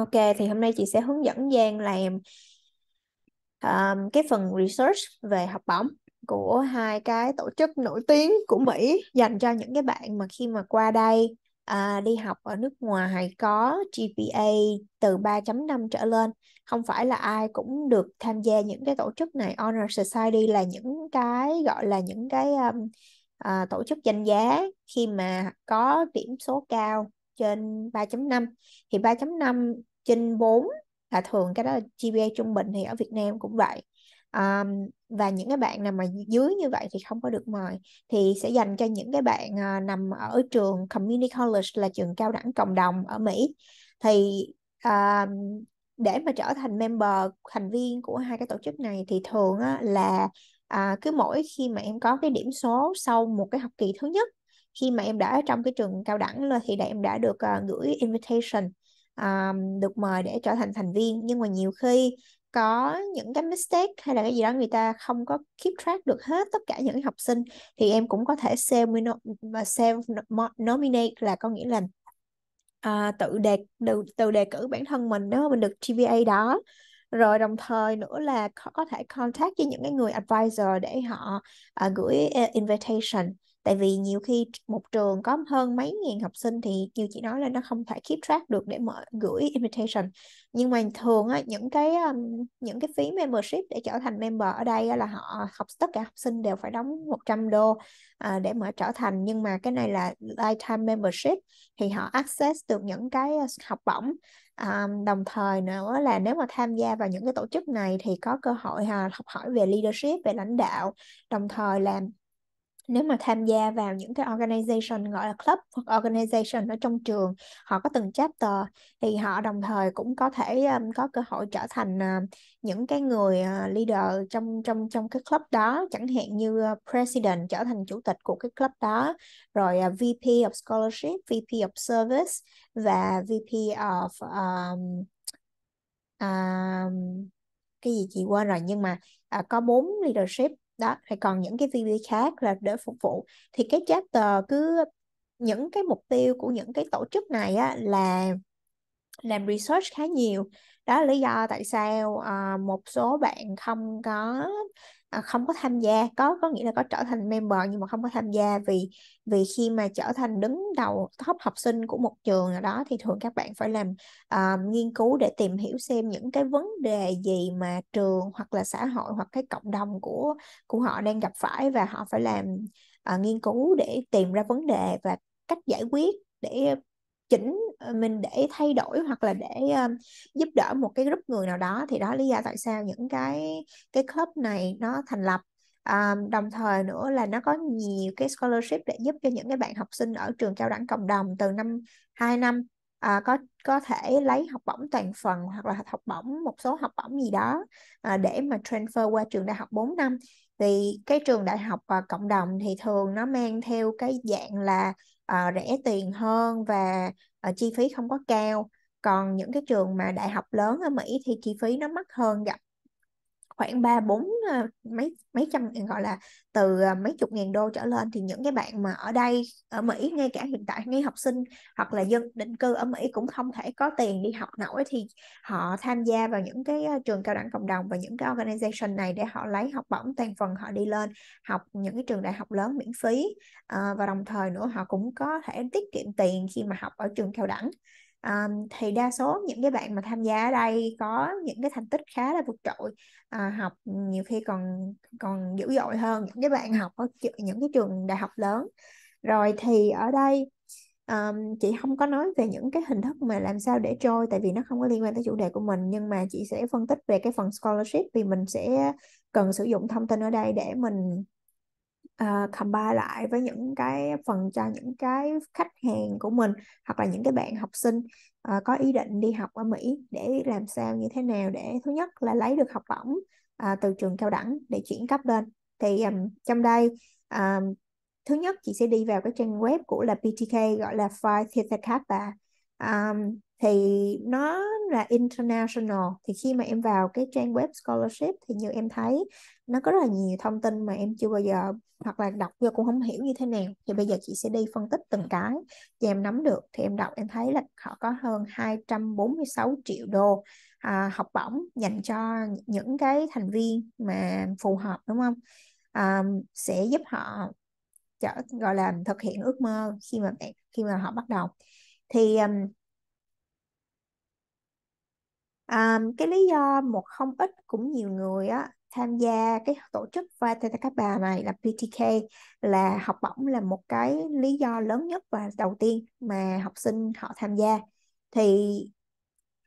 Ok thì hôm nay chị sẽ hướng dẫn Giang làm um, cái phần research về học bổng của hai cái tổ chức nổi tiếng của Mỹ dành cho những cái bạn mà khi mà qua đây à, đi học ở nước ngoài có GPA từ 3.5 trở lên không phải là ai cũng được tham gia những cái tổ chức này Honor Society là những cái gọi là những cái um, à, tổ chức danh giá khi mà có điểm số cao trên 3.5 thì 3.5 trên 4 là thường cái đó là GPA trung bình thì ở Việt Nam cũng vậy um, và những cái bạn nào mà dưới như vậy thì không có được mời thì sẽ dành cho những cái bạn uh, nằm ở trường community college là trường cao đẳng cộng đồng ở Mỹ thì uh, để mà trở thành member thành viên của hai cái tổ chức này thì thường á, là à, cứ mỗi khi mà em có cái điểm số sau một cái học kỳ thứ nhất khi mà em đã ở trong cái trường cao đẳng là thì đã em đã được uh, gửi invitation um, được mời để trở thành thành viên nhưng mà nhiều khi có những cái mistake hay là cái gì đó người ta không có keep track được hết tất cả những học sinh thì em cũng có thể self self nominate là có nghĩa là uh, tự đề tự, đề cử bản thân mình nếu mình được GPA đó rồi đồng thời nữa là có, có thể contact với những cái người advisor để họ uh, gửi uh, invitation tại vì nhiều khi một trường có hơn mấy nghìn học sinh thì như chị nói là nó không thể keep track được để mở gửi invitation nhưng mà thường á, những cái um, những cái phí membership để trở thành member ở đây là họ học tất cả học sinh đều phải đóng 100 đô à, để mở trở thành nhưng mà cái này là lifetime membership thì họ access được những cái ờ, học bổng à, đồng thời nữa là nếu mà tham gia vào những cái tổ chức này thì có cơ hội à, học hỏi về leadership về lãnh đạo đồng thời làm nếu mà tham gia vào những cái organization gọi là club hoặc organization ở trong trường họ có từng chapter thì họ đồng thời cũng có thể um, có cơ hội trở thành uh, những cái người uh, leader trong trong trong cái club đó chẳng hạn như uh, president trở thành chủ tịch của cái club đó rồi uh, VP of scholarship, VP of service và VP of um, um, cái gì chị quên rồi nhưng mà uh, có bốn leadership đó thì còn những cái video khác là để phục vụ thì cái chapter cứ những cái mục tiêu của những cái tổ chức này á, là làm research khá nhiều đó là lý do tại sao uh, một số bạn không có Ờ, không có tham gia có có nghĩa là có trở thành member nhưng mà không có tham gia vì vì khi mà trở thành đứng đầu top học sinh của một trường nào đó thì thường các bạn phải làm uh, nghiên cứu để tìm hiểu xem những cái vấn đề gì mà trường hoặc là xã hội hoặc cái cộng đồng của của họ đang gặp phải và họ phải làm uh, nghiên cứu để tìm ra vấn đề và cách giải quyết để chỉnh ờ, mình để thay đổi hoặc là để um, giúp đỡ một cái group người nào đó thì đó lý do tại sao những cái cái club này nó thành lập um, đồng thời nữa là nó có nhiều cái scholarship để giúp cho những cái bạn học sinh ở trường cao đẳng cộng đồng từ năm 2 năm à, có có thể lấy học bổng toàn phần hoặc là học bổng một số học bổng gì đó à, để mà transfer qua trường đại học 4 năm thì cái trường đại học à, cộng đồng thì thường nó mang theo cái dạng là Ờ, rẻ tiền hơn và uh, chi phí không có cao còn những cái trường mà đại học lớn ở Mỹ thì chi phí nó mắc hơn gặp khoảng ba bốn ờ, mấy mấy trăm gọi là từ ờ, mấy chục ngàn đô trở lên thì những cái bạn mà ở đây ở Mỹ ngay cả hiện tại ngay học sinh hoặc là dân định cư ở Mỹ cũng không thể có tiền đi học nổi thì họ tham gia vào những cái ờ, trường cao đẳng cộng đồng và những cái organization này để họ lấy học bổng toàn phần họ đi lên học những cái trường đại học lớn miễn phí à, và đồng thời nữa họ cũng có thể tiết kiệm tiền khi mà học ở trường cao đẳng um, thì đa số những cái bạn mà tham gia ở đây có những cái thành tích khá là vượt trội à, học nhiều khi còn còn dữ dội hơn những cái bạn học ở những cái trường đại học lớn rồi thì ở đây um, chị không có nói về những cái hình thức mà làm sao để trôi tại vì nó không có liên quan tới chủ đề của mình nhưng mà chị sẽ phân tích về cái phần scholarship vì mình sẽ cần sử dụng thông tin ở đây để mình uh, combine lại với những cái phần cho những cái khách hàng của mình hoặc là những cái bạn học sinh uh, có ý định đi học ở Mỹ để làm sao như thế nào để thứ nhất là lấy được học bổng uh, từ trường cao đẳng để chuyển cấp lên thì um, trong đây um, thứ nhất chị sẽ đi vào cái trang web của là PTK gọi là Phi Theta Kappa um, thì nó là international thì khi mà em vào cái trang web scholarship thì như em thấy nó có rất là nhiều thông tin mà em chưa bao giờ hoặc là đọc vô cũng không hiểu như thế nào thì bây giờ chị sẽ đi phân tích từng cái và em nắm được thì em đọc em thấy là họ có hơn 246 triệu đô à, học bổng dành cho những cái thành viên mà phù hợp đúng không à, sẽ giúp họ gọi là thực hiện ước mơ khi mà khi mà họ bắt đầu thì um, à, cái lý do một không ít cũng nhiều người á tham gia cái tổ chức các bà này là PTK là học bổng là một cái lý do lớn nhất và đầu tiên mà học sinh họ tham gia thì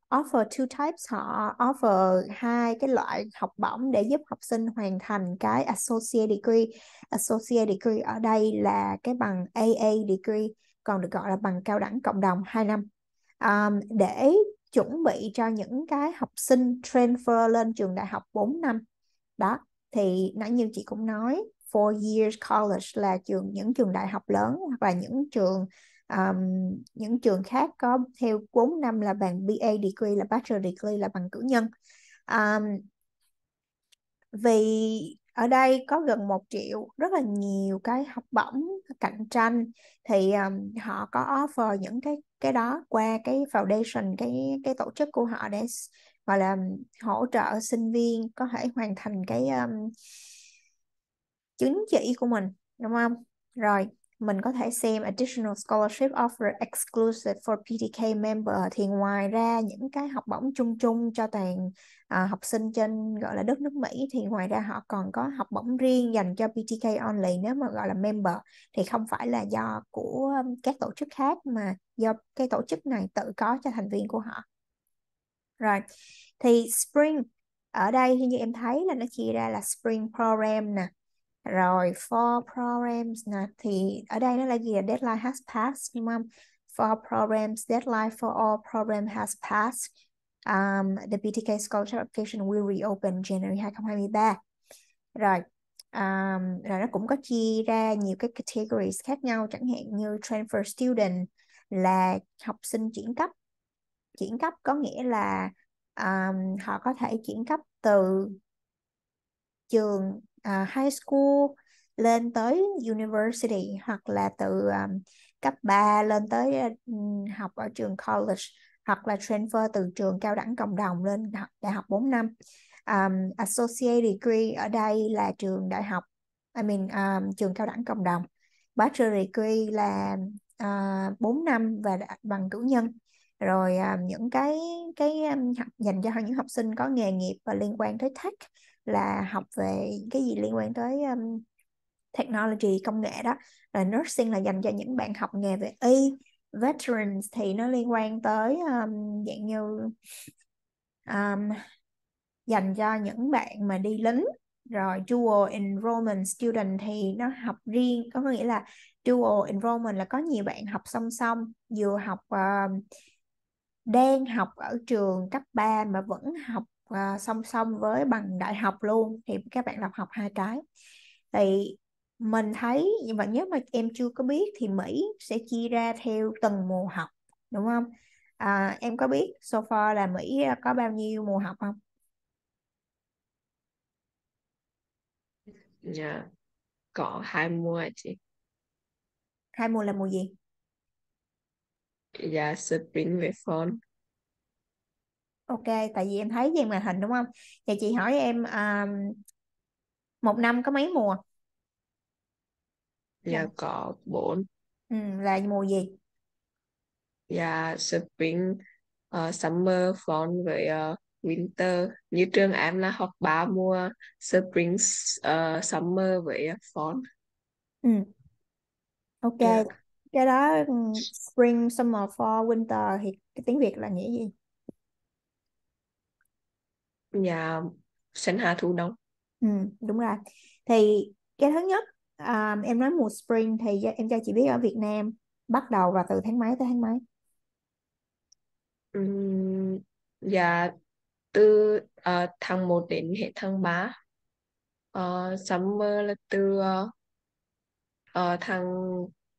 offer two types họ offer hai cái loại học bổng để giúp học sinh hoàn thành cái associate degree associate degree ở đây là cái bằng AA degree còn được gọi là bằng cao đẳng cộng đồng 2 năm um, để chuẩn bị cho những cái học sinh transfer lên trường đại học 4 năm đó thì nãy như chị cũng nói four years college là trường những trường đại học lớn hoặc là những trường um, những trường khác có theo 4 năm là bằng BA degree là bachelor degree là bằng cử nhân um, vì ở đây có gần một triệu rất là nhiều cái học bổng cạnh tranh thì um, họ có offer những cái cái đó qua cái foundation cái cái tổ chức của họ để gọi là hỗ trợ sinh viên có thể hoàn thành cái um, chứng chỉ của mình đúng không rồi mình có thể xem additional scholarship offer exclusive for PTK member thì ngoài ra những cái học bổng chung chung cho toàn à, học sinh trên gọi là đất nước Mỹ thì ngoài ra họ còn có học bổng riêng dành cho PTK only nếu mà gọi là member thì không phải là do của các tổ chức khác mà do cái tổ chức này tự có cho thành viên của họ. Rồi, thì Spring ở đây như em thấy là nó chia ra là Spring Program nè, rồi for programs nè thì ở đây nó là gì là deadline has passed đúng không for programs deadline for all program has passed um, the BTK scholarship application will reopen January 2023 rồi um, rồi nó cũng có chia ra nhiều cái categories khác nhau chẳng hạn như transfer student là học sinh chuyển cấp chuyển cấp có nghĩa là um, họ có thể chuyển cấp từ trường uh, high school lên tới university hoặc là từ um, cấp 3 lên tới uh, học ở trường college hoặc là transfer từ trường cao đẳng cộng đồng lên đại học 4 năm. Um, associate degree ở đây là trường đại học I mean um, trường cao đẳng cộng đồng. Bachelor degree là uh, 4 năm và bằng cử nhân. Rồi uh, những cái cái um, dành cho những học sinh có nghề nghiệp và liên quan tới tech là học về cái gì liên quan tới um, technology công nghệ đó rồi nursing là dành cho những bạn học nghề về y veterans thì nó liên quan tới um, dạng như um, dành cho những bạn mà đi lính rồi dual enrollment student thì nó học riêng có nghĩa là dual enrollment là có nhiều bạn học song song vừa học uh, đang học ở trường cấp 3 mà vẫn học à, song song với bằng đại học luôn thì các bạn lập học hai cái thì mình thấy nhưng mà nếu mà em chưa có biết thì Mỹ sẽ chia ra theo từng mùa học đúng không à, em có biết so far là Mỹ ờ, có bao nhiêu mùa học không Dạ, có hai mùa chị. Hai mùa là mùa gì? Dạ, spring và fall. Ok, tại vì em thấy trên màn hình đúng không? Vậy chị hỏi em à, một năm có mấy mùa? Dạ Năm. Dạ. có bốn Ừ, là mùa gì? dạ spring ờ, summer fall với ờ, winter như trường em là học ba mùa spring ờ, summer với ờ, fall Ừ, ok. dạ Cái đó ừ, spring, summer, fall, winter thì cái tiếng Việt là nghĩa gì? và dạ, sinh hạ Thu động ừ, đúng rồi thì cái thứ nhất um, em nói mùa spring thì em cho chị biết ở Việt Nam bắt đầu là từ tháng mấy tới tháng mấy um, dạ từ uh, tháng 1 đến hết tháng 3 uh, ờ, summer là từ uh, uh, tháng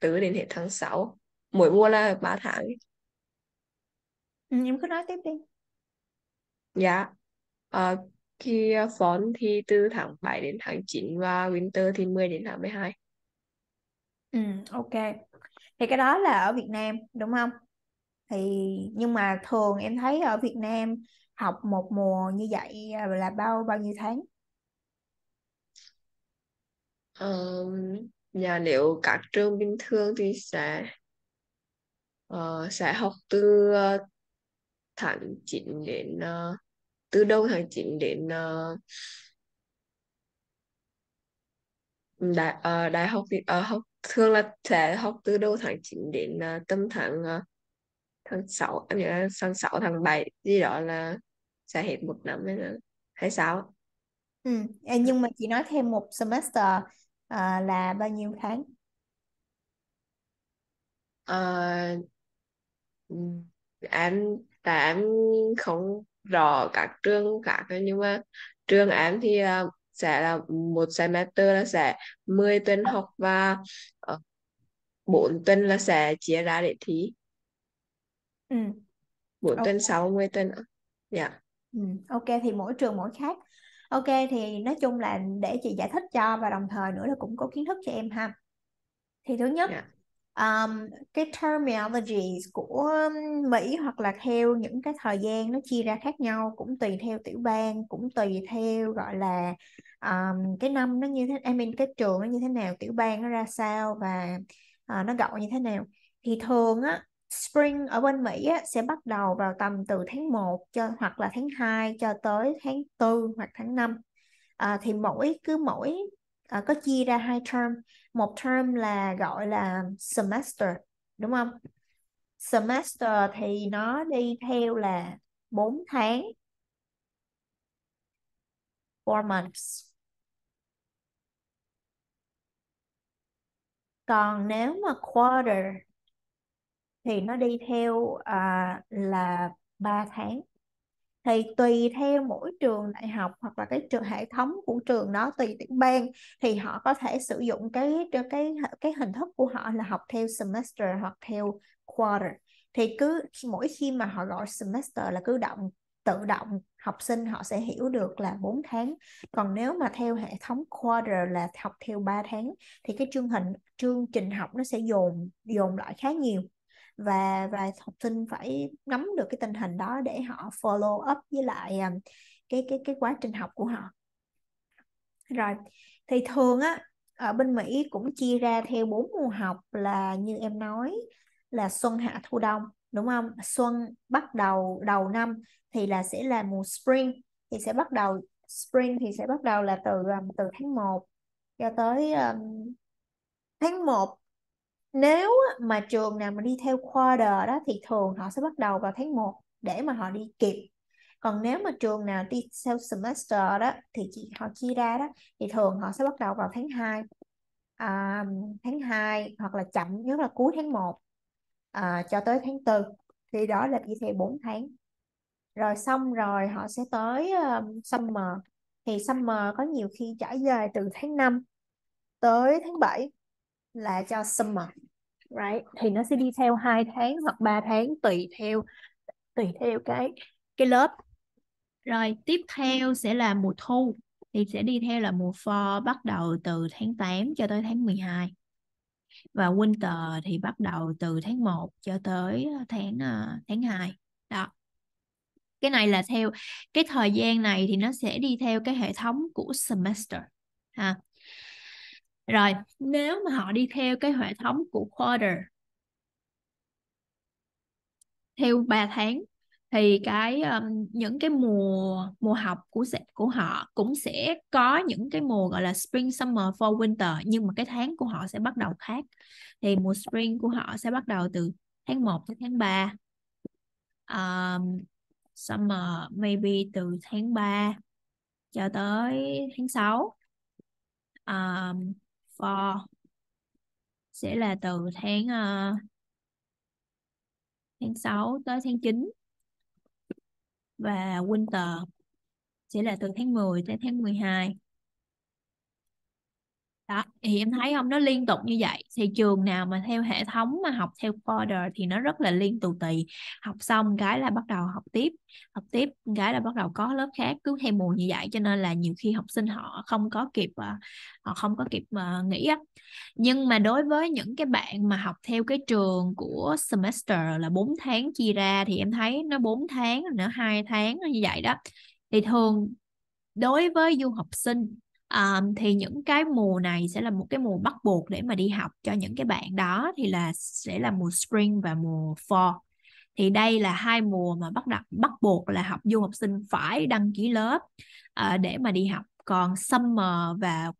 4 đến hết tháng 6 mỗi mùa là 3 tháng ừ, em cứ nói tiếp đi dạ uh, khi ờ, phón thì từ tháng 7 đến tháng 9 và winter thì 10 đến tháng 12 ừ ok thì cái đó là ở Việt Nam đúng không thì nhưng mà thường em thấy ở Việt Nam học một mùa như vậy à, là bao bao nhiêu tháng Uh, nhà dạ, nếu các trường bình thường thì sẽ uh, sẽ học từ uh, tháng 9 đến uh, từ đâu tháng 9 đến uh, đại uh, đại học uh, học thường là sẽ học từ đâu tháng 9 đến uh, tầm tháng uh, tháng 6 em nhớ là tháng 6 tháng 7 gì đó là sẽ hết một năm hay là hay sao ừ. À, nhưng mà chị nói thêm một semester uh, là bao nhiêu tháng uh, em tại em không rõ các trường khác nhưng mà trường em thì uh, sẽ là một semester là sẽ 10 tuần học và uh, ờ, 4 tuần là sẽ chia ra để thi ừ. 4 okay. tuần 60 tuần dạ ừ. ok thì mỗi trường mỗi khác ok thì nói chung là để chị giải thích cho và đồng thời nữa là cũng có kiến thức cho em ha thì thứ nhất yeah dạ um, cái terminologies của Mỹ hoặc là theo những cái thời gian nó chia ra khác nhau cũng tùy theo tiểu bang cũng tùy theo gọi là um, cái năm nó như thế I mean cái trường nó như thế nào tiểu bang nó ra sao và uh, nó gọi như thế nào thì thường á spring ở bên Mỹ á, sẽ bắt đầu vào tầm từ tháng 1 cho hoặc là tháng 2 cho tới tháng 4 hoặc tháng 5 à, ờ, thì mỗi cứ mỗi à, có chia ra hai term một term là gọi là semester đúng không semester thì nó đi theo là 4 tháng 4 months còn nếu mà quarter thì nó đi theo uh, là 3 tháng thì tùy theo mỗi trường đại học hoặc là cái trường hệ thống của trường đó tùy tiểu bang thì họ có thể sử dụng cái cái cái hình thức của họ là học theo semester hoặc theo quarter thì cứ mỗi khi mà họ gọi semester là cứ động tự động học sinh họ sẽ hiểu được là 4 tháng còn nếu mà theo hệ thống quarter là học theo 3 tháng thì cái chương hình chương trình học nó sẽ dồn dồn lại khá nhiều và và học sinh phải nắm được cái tình hình đó để họ follow up với lại à, cái cái cái quá trình học của họ rồi thì thường á ở bên Mỹ cũng chia ra theo bốn mùa học là như em nói là xuân hạ thu đông đúng không xuân bắt đầu đầu năm thì là sẽ là mùa spring thì sẽ bắt đầu spring thì sẽ bắt đầu là từ à, từ tháng 1 cho tới um, tháng 1 nếu mà trường nào mà đi theo quarter đó thì thường họ sẽ bắt đầu vào tháng 1 để mà họ đi kịp còn nếu mà trường nào đi theo semester đó thì chị họ chia ra đó thì thường họ sẽ bắt đầu vào tháng 2 à, tháng 2 hoặc là chậm nhất là cuối tháng 1 à, cho tới tháng 4 thì đó là đi theo 4 tháng rồi xong rồi họ sẽ tới um, summer thì summer có nhiều khi trải dài từ tháng 5 tới tháng 7 là cho summer right thì nó sẽ đi theo hai tháng hoặc 3 tháng tùy theo tùy theo cái cái lớp rồi tiếp theo sẽ là mùa thu thì sẽ đi theo là mùa fall bắt đầu từ tháng 8 cho tới tháng 12 và winter thì bắt đầu từ tháng 1 cho tới tháng ờ, tháng 2 đó cái này là theo cái thời gian này thì nó sẽ đi theo cái hệ thống của semester ha rồi nếu mà họ đi theo cái hệ thống của quarter theo 3 tháng thì cái um, những cái mùa mùa học của của họ cũng sẽ có những cái mùa gọi là spring summer fall winter nhưng mà cái tháng của họ sẽ bắt đầu khác thì mùa spring của họ sẽ bắt đầu từ tháng 1 tới tháng 3 um, summer maybe từ tháng 3 cho tới tháng 6 um, for ờ, sẽ là từ tháng uh, tháng 6 tới tháng 9 và winter sẽ là từ tháng 10 tới tháng 12 đó thì em thấy không nó liên tục như vậy thì trường nào mà theo hệ thống mà học theo order thì nó rất là liên tù tì học xong cái là bắt đầu học tiếp học tiếp cái là bắt đầu có lớp khác cứ theo mùa như vậy cho nên là nhiều khi học sinh họ không có kịp ờ, họ không có kịp ờ, nghỉ á nhưng mà đối với những cái bạn mà học theo cái trường của semester là 4 tháng chia ra thì em thấy nó 4 tháng nữa hai tháng như vậy đó thì thường đối với du học sinh um, thì những cái mùa này sẽ là một cái mùa bắt buộc để mà đi học cho những cái bạn đó thì là sẽ là mùa spring và mùa fall thì đây là hai mùa mà bắt đặt bắt buộc là học du học sinh phải đăng ký lớp uh, để mà đi học còn summer và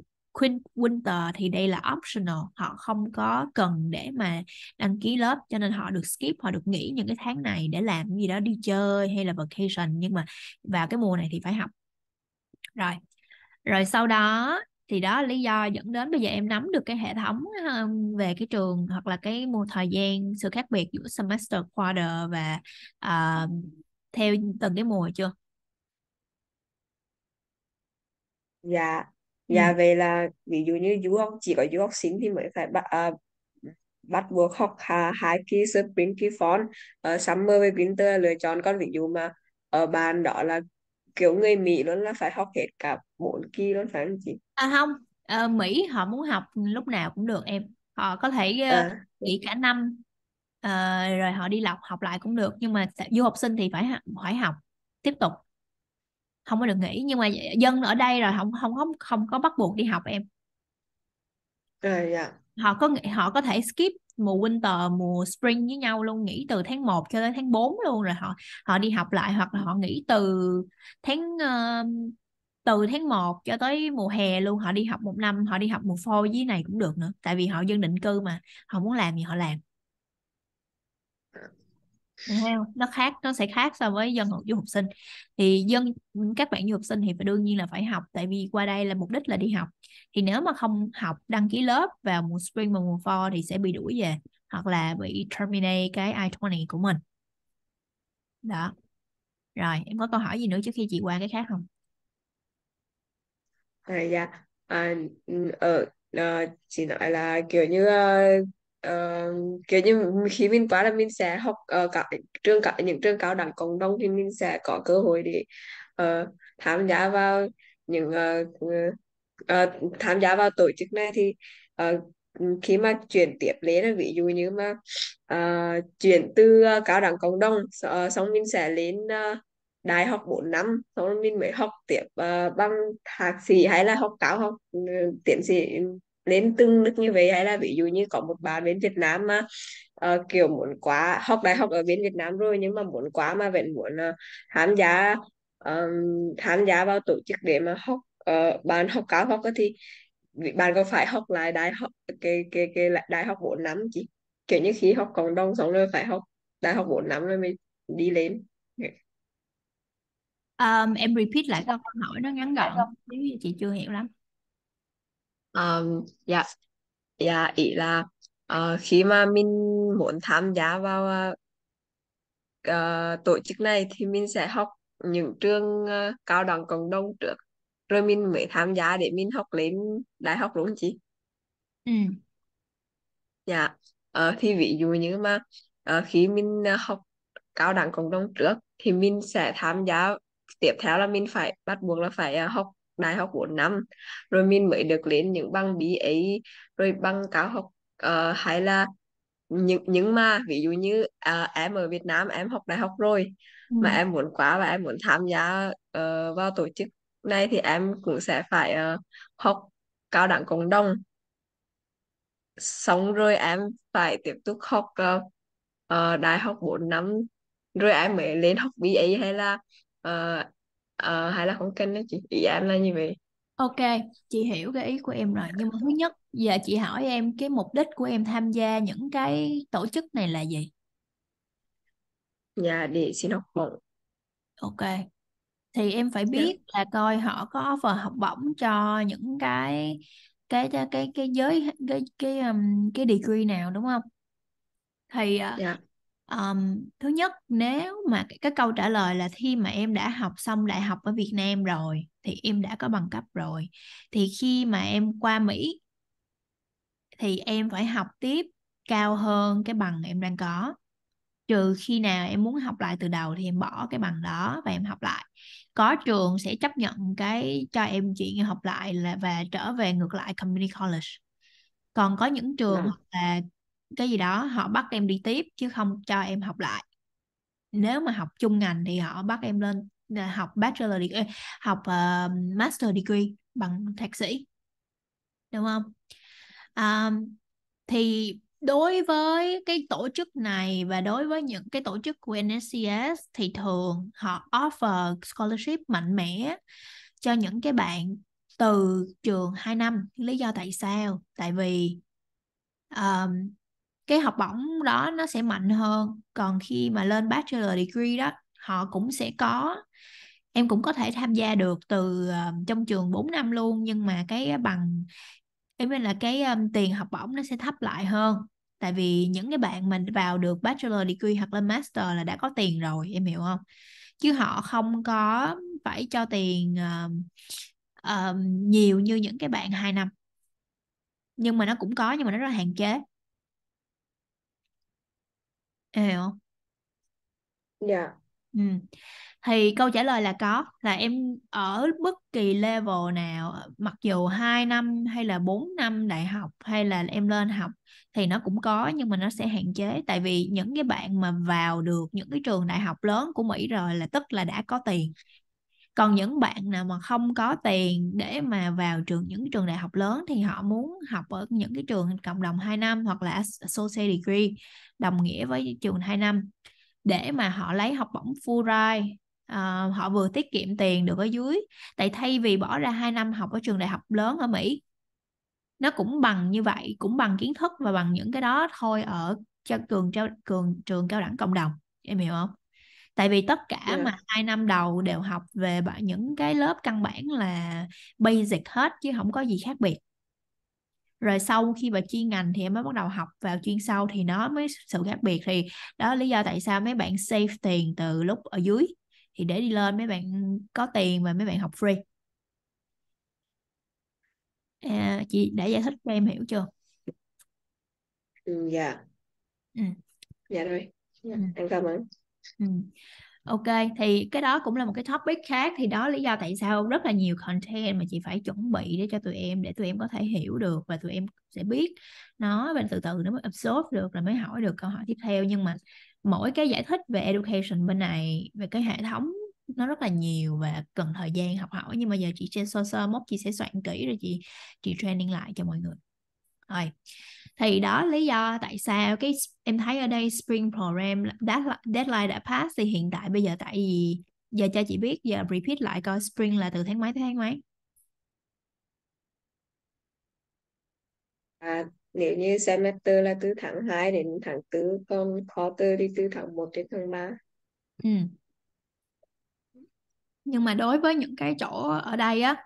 winter thì đây là optional họ không có cần để mà đăng ký lớp cho nên họ được skip họ được nghỉ những cái tháng này để làm gì đó đi chơi hay là vacation nhưng mà vào cái mùa này thì phải học rồi rồi sau đó thì đó là lý do dẫn đến bây giờ em nắm được cái hệ thống về cái trường hoặc là cái mùa thời gian sự khác biệt giữa semester quarter và uh, theo từng cái mùa chưa dạ dạ ừ. về là ví dụ như du học chỉ có du học sinh thì mới phải bắt uh, ờ, bắt buộc học hà, hai kỳ spring kỳ fall uh, ờ, summer với winter là lựa chọn còn ví dụ mà ở bàn đó là kiểu người Mỹ luôn là phải học hết cả bốn kỳ luôn phải không chị à không à, Mỹ họ muốn học lúc nào cũng được em họ có thể ờ, à. nghỉ cả năm à, rồi họ đi lọc học lại cũng được nhưng mà du học sinh thì phải phải học tiếp tục không có được nghỉ nhưng mà dân ở đây rồi không không không không có bắt buộc đi học em à, dạ. họ có họ có thể skip mùa winter mùa spring với nhau luôn nghỉ từ tháng 1 cho tới tháng 4 luôn rồi họ họ đi học lại hoặc là họ nghỉ từ tháng uh, từ tháng 1 cho tới mùa hè luôn họ đi học một năm họ đi học mùa phôi với này cũng được nữa tại vì họ dân định cư mà họ muốn làm gì họ làm đúng không? nó khác nó sẽ khác so với dân du học sinh thì dân các bạn du học sinh thì phải đương nhiên là phải học tại vì qua đây là mục đích là đi học thì nếu mà không học đăng ký lớp vào mùa spring và mùa fall thì sẽ bị đuổi về hoặc là bị terminate cái i20 của mình đó rồi em có câu hỏi gì nữa trước khi chị qua cái khác không à dạ à, ừ, ờ, ờ, chị nói là kiểu như uh, uh, kiểu như khi mình qua là mình sẽ học ở ờ, uh, cả trường cả những trường cao đẳng cộng đồng thì mình sẽ có cơ hội để uh, tham gia vào những uh, uh, tham gia vào tổ chức này thì uh, khi mà chuyển tiếp lên là ví dụ như mà uh, chuyển từ uh, cao đẳng cộng đồng uh, xong mình sẽ lên uh, đại học 4 năm xong rồi mình mới học tiếp uh, bằng thạc sĩ hay là học cao học uh, tiến sĩ ừ, lên từng nước như vậy hay là ví dụ như có một bạn bên Việt Nam mà uh, kiểu muốn quá học đại học ở bên Việt Nam rồi nhưng mà muốn quá mà vẫn muốn uh, tham gia um, tham gia vào tổ chức để mà học uh, bạn học cao học thì bạn có phải học lại đại học cái cái cái đại học 4 năm chứ kiểu như khi học còn đông xong rồi phải học đại học 4 năm rồi mới đi lên um, em repeat lại câu hỏi nó ngắn gọn dạ vâng. nếu như chị chưa hiểu lắm um, dạ dạ ý là ờ, khi mà mình muốn tham gia vào ờ, ờ, tổ chức này thì mình sẽ học những trường ờ, cao đẳng cộng đồng trước rồi mình mới tham gia để mình học lên đại học đúng không chị Ừ. dạ ờ, thì ví dụ như mà ờ, khi mình ờ, học cao đẳng cộng đồng trước thì mình sẽ tham gia tiếp theo là mình phải bắt buộc là phải ờ, học đại học 4 năm rồi mình mới được lên những bằng BA rồi bằng cao học uh, hay là những những mà ví dụ như uh, em ở Việt Nam em học đại học rồi ừ. mà em muốn quá và em muốn tham gia uh, vào tổ chức này thì em cũng sẽ phải uh, học cao đẳng cộng đồng xong rồi em phải tiếp tục học uh, uh, đại học 4 năm rồi em mới lên học BA hay là uh, ờ hay là không kênh đó chị dạ em là như vậy Ok, chị hiểu cái ý của em rồi. Nhưng mà thứ nhất, giờ chị hỏi em cái mục đích của em tham gia những cái tổ chức này là gì? dạ để xin học bổng Ok. Thì em phải dạ biết là coi họ có offer học bổng cho những cái cái cái cái, cái giới cái cái um, cái degree nào đúng không? Thì ờ, dạ um, thứ nhất nếu mà cái, cái câu trả lời là khi mà em đã học xong đại học ở Việt Nam rồi thì em đã có bằng cấp rồi thì khi mà em qua Mỹ thì em phải học tiếp cao hơn cái bằng em đang có trừ khi nào em muốn học lại từ đầu thì em bỏ cái bằng đó và em học lại có trường sẽ chấp nhận cái cho em chuyện học lại là và trở về ngược lại community college còn có những trường yeah. Vâng. là cái gì đó họ bắt em đi tiếp chứ không cho em học lại nếu mà học chung ngành thì họ bắt em lên ờ, học bachelor degree, ờ, học uh, master degree bằng thạc sĩ đúng không um, thì đối với cái tổ chức này và đối với những cái tổ chức của NSCS thì thường họ offer scholarship mạnh mẽ cho những cái bạn từ trường 2 năm lý do tại sao tại vì um, cái học bổng đó nó sẽ mạnh hơn còn khi mà lên bachelor degree đó họ cũng sẽ có em cũng có thể tham gia được từ uh, trong trường 4 năm luôn nhưng mà cái bằng em nên là cái um, tiền học bổng nó sẽ thấp lại hơn tại vì những cái bạn mình vào được bachelor degree hoặc lên master là đã có tiền rồi em hiểu không chứ họ không có phải cho tiền uh, uh, nhiều như những cái bạn hai năm nhưng mà nó cũng có nhưng mà nó rất là hạn chế em hiểu Dạ. ừ. thì câu trả lời là có là em ở bất kỳ level nào mặc dù 2 năm hay là 4 năm đại học hay là em lên học thì nó cũng có nhưng mà nó sẽ hạn chế tại vì những cái bạn mà vào được những cái trường đại học lớn của Mỹ rồi là tức là đã có tiền còn những bạn nào mà không có tiền để mà vào trường những trường đại học lớn thì họ muốn học ở những cái trường cộng đồng 2 năm hoặc là associate degree đồng nghĩa với trường 2 năm để mà họ lấy học bổng Fulbright à, ờ, họ vừa tiết kiệm tiền được ở dưới tại thay vì bỏ ra 2 năm học ở trường đại học lớn ở Mỹ nó cũng bằng như vậy cũng bằng kiến thức và bằng những cái đó thôi ở cho trường trao cường trường cao đẳng cộng đồng em hiểu không tại vì tất cả yeah. mà hai năm đầu đều học về những cái lớp căn bản là basic hết chứ không có gì khác biệt rồi sau khi mà chuyên ngành thì em mới bắt đầu học vào chuyên sâu thì nó mới sự khác biệt thì đó là lý do tại sao mấy bạn save tiền từ lúc ở dưới thì để đi lên mấy bạn có tiền và mấy bạn học free à, chị đã giải thích cho em hiểu chưa ừ, dạ yeah. ừ. dạ rồi yeah. ừ. em cảm ơn ừ ok thì cái đó cũng là một cái topic khác thì đó lý do tại sao rất là nhiều content mà chị phải chuẩn bị để cho tụi em để tụi em có thể hiểu được và tụi em sẽ biết nó và từ từ nó mới absorb được là mới hỏi được câu hỏi tiếp theo nhưng mà mỗi cái giải thích về education bên này về cái hệ thống nó rất là nhiều và cần thời gian học hỏi nhưng mà giờ chị trên sơ sơ mốt chị sẽ soạn kỹ rồi chị chị training lại cho mọi người rồi thì đó lý do tại sao cái em thấy ở đây spring program deadline đã pass thì hiện tại bây giờ tại vì giờ cho chị biết giờ repeat lại coi spring là từ tháng mấy tháng mấy à, nếu như semester là từ tháng 2 đến tháng 4 còn quarter đi từ tháng 1 đến tháng 3 ừ. nhưng mà đối với những cái chỗ ở đây á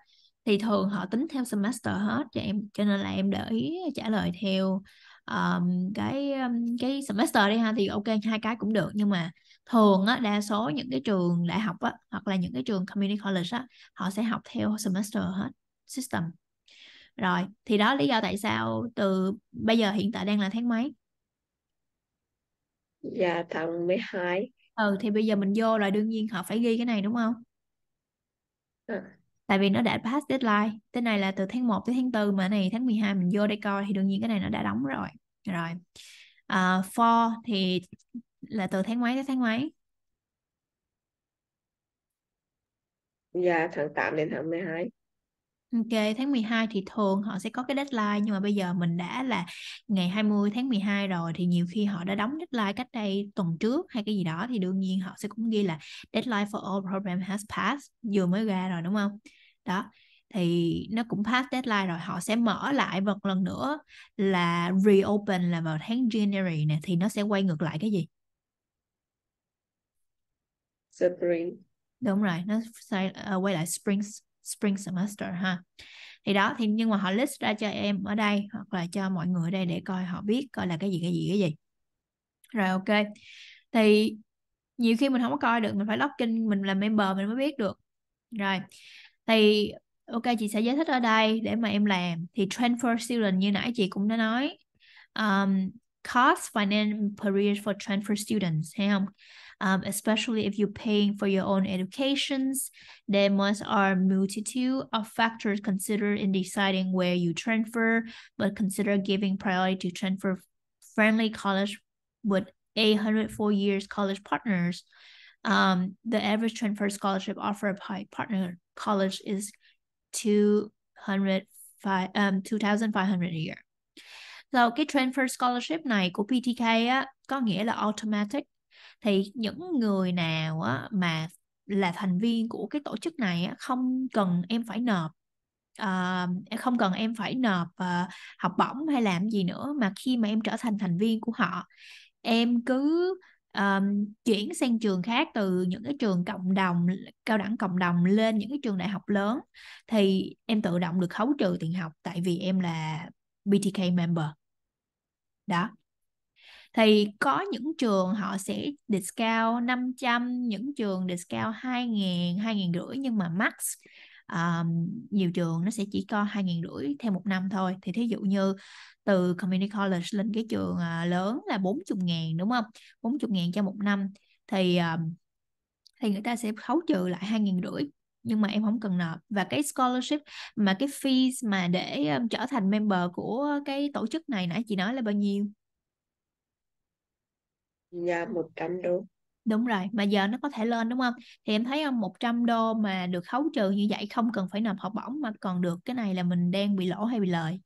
thì thường họ tính theo semester hết cho em cho nên là em để ý trả lời theo um, cái cái semester đi ha thì ok hai cái cũng được nhưng mà thường á đa số những cái trường đại học á hoặc là những cái trường community college á họ sẽ học theo semester hết system rồi thì đó lý do tại sao từ bây giờ hiện tại đang là tháng mấy dạ tháng 12 ừ thì bây giờ mình vô rồi đương nhiên họ phải ghi cái này đúng không à tại vì nó đã pass deadline cái này là từ tháng 1 tới tháng 4 mà này tháng 12 mình vô đây coi thì đương nhiên cái này nó đã đóng rồi rồi uh, ờ, for thì là từ tháng mấy tới tháng mấy Dạ, tháng 8 đến tháng 12. Ok, tháng 12 thì thường họ sẽ có cái deadline nhưng mà bây giờ mình đã là ngày 20 tháng 12 rồi thì nhiều khi họ đã đóng deadline cách đây tuần trước hay cái gì đó thì đương nhiên họ sẽ cũng ghi là deadline for all program has passed vừa mới ra rồi đúng không? đó thì nó cũng pass deadline rồi họ sẽ mở lại một lần nữa là reopen là vào tháng January nè thì nó sẽ quay ngược lại cái gì spring đúng rồi nó ờ, quay lại spring spring semester ha thì đó thì nhưng mà họ list ra cho em ở đây hoặc là cho mọi người ở đây để coi họ biết coi là cái gì cái gì cái gì rồi ok thì nhiều khi mình không có coi được mình phải login mình làm member mình mới biết được rồi thì ok chị sẽ giải thích ở đây để mà em làm thì transfer for student như nãy chị cũng đã nói um, cost finance period for transfer students thấy không um, especially if you're paying for your own educations. There must are multitude of factors considered in deciding where you transfer, but consider giving priority to transfer friendly college with 804 years college partners um, the average transfer scholarship offered by partner college is 200 um, 2,500 a year. Rồi cái transfer scholarship này của PTK á, có nghĩa là automatic. Thì những người nào á, mà là thành viên của cái tổ chức này á, không cần em phải nộp uh, không cần em phải nộp uh, học bổng hay làm gì nữa mà khi mà em trở thành thành viên của họ em cứ um, chuyển sang trường khác từ những cái trường cộng đồng cao đẳng cộng đồng lên những cái trường đại học lớn thì em tự động được khấu trừ tiền học tại vì em là BTK member đó thì có những trường họ sẽ discount 500 những trường discount 2 000 2 ngàn rưỡi nhưng mà max um, nhiều trường nó sẽ chỉ có hai nghìn rưỡi theo một năm thôi thì thí dụ như từ community college lên cái trường à, lớn là bốn chục ngàn đúng không bốn chục ngàn cho một năm thì um, thì người ta sẽ khấu trừ lại hai nghìn rưỡi nhưng mà em không cần nộp và cái scholarship mà cái fees mà để um, trở thành member của cái tổ chức này nãy chị nói là bao nhiêu? Dạ một trăm đô. Đúng rồi, mà giờ nó có thể lên đúng không? Thì em thấy không, ờ, 100 đô mà được khấu trừ như vậy không cần phải nộp học bổng mà còn được cái này là mình đang bị lỗ hay bị lời.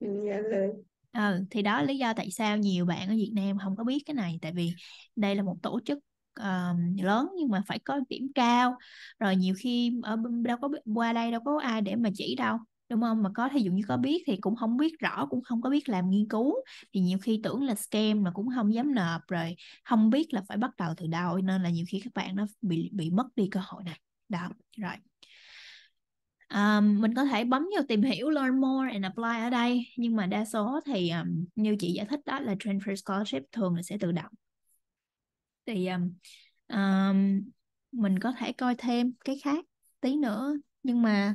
Dạ lời. Ừ, thì đó là lý do tại sao nhiều bạn ở Việt Nam không có biết cái này tại vì đây là một tổ chức um, lớn nhưng mà phải có điểm cao rồi nhiều khi ở đâu có qua đây đâu có ai để mà chỉ đâu đúng không mà có thí dụ như có biết thì cũng không biết rõ cũng không có biết làm nghiên cứu thì nhiều khi tưởng là scam mà cũng không dám nộp rồi không biết là phải bắt đầu từ đâu nên là nhiều khi các bạn nó bị bị mất đi cơ hội này đó rồi um, mình có thể bấm vào tìm hiểu learn more and apply ở đây nhưng mà đa số thì um, như chị giải thích đó là transfer scholarship thường là sẽ tự động thì um, um, mình có thể coi thêm cái khác tí nữa nhưng mà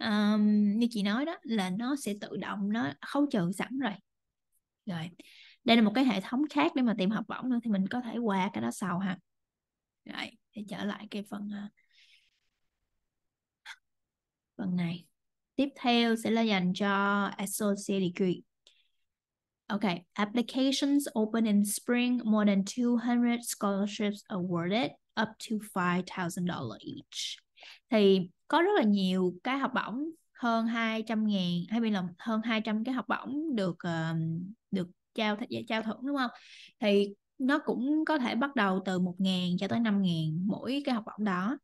um, như chị nói đó là nó sẽ tự động nó khấu trừ sẵn rồi rồi đây là một cái hệ thống khác để mà tìm học bổng nữa thì mình có thể qua cái đó sau ha rồi thì trở lại cái phần ờ, phần này tiếp theo sẽ là dành cho associate degree Okay, applications open in spring, more than 200 scholarships awarded, up to $5,000 each. Thì có rất là nhiều cái học bổng hơn 200 ngàn hay bị là hơn 200 cái học bổng được uh, được trao dạ, trao thưởng đúng không thì nó cũng có thể bắt đầu từ 1 ngàn cho tới 5 ngàn mỗi cái học bổng đó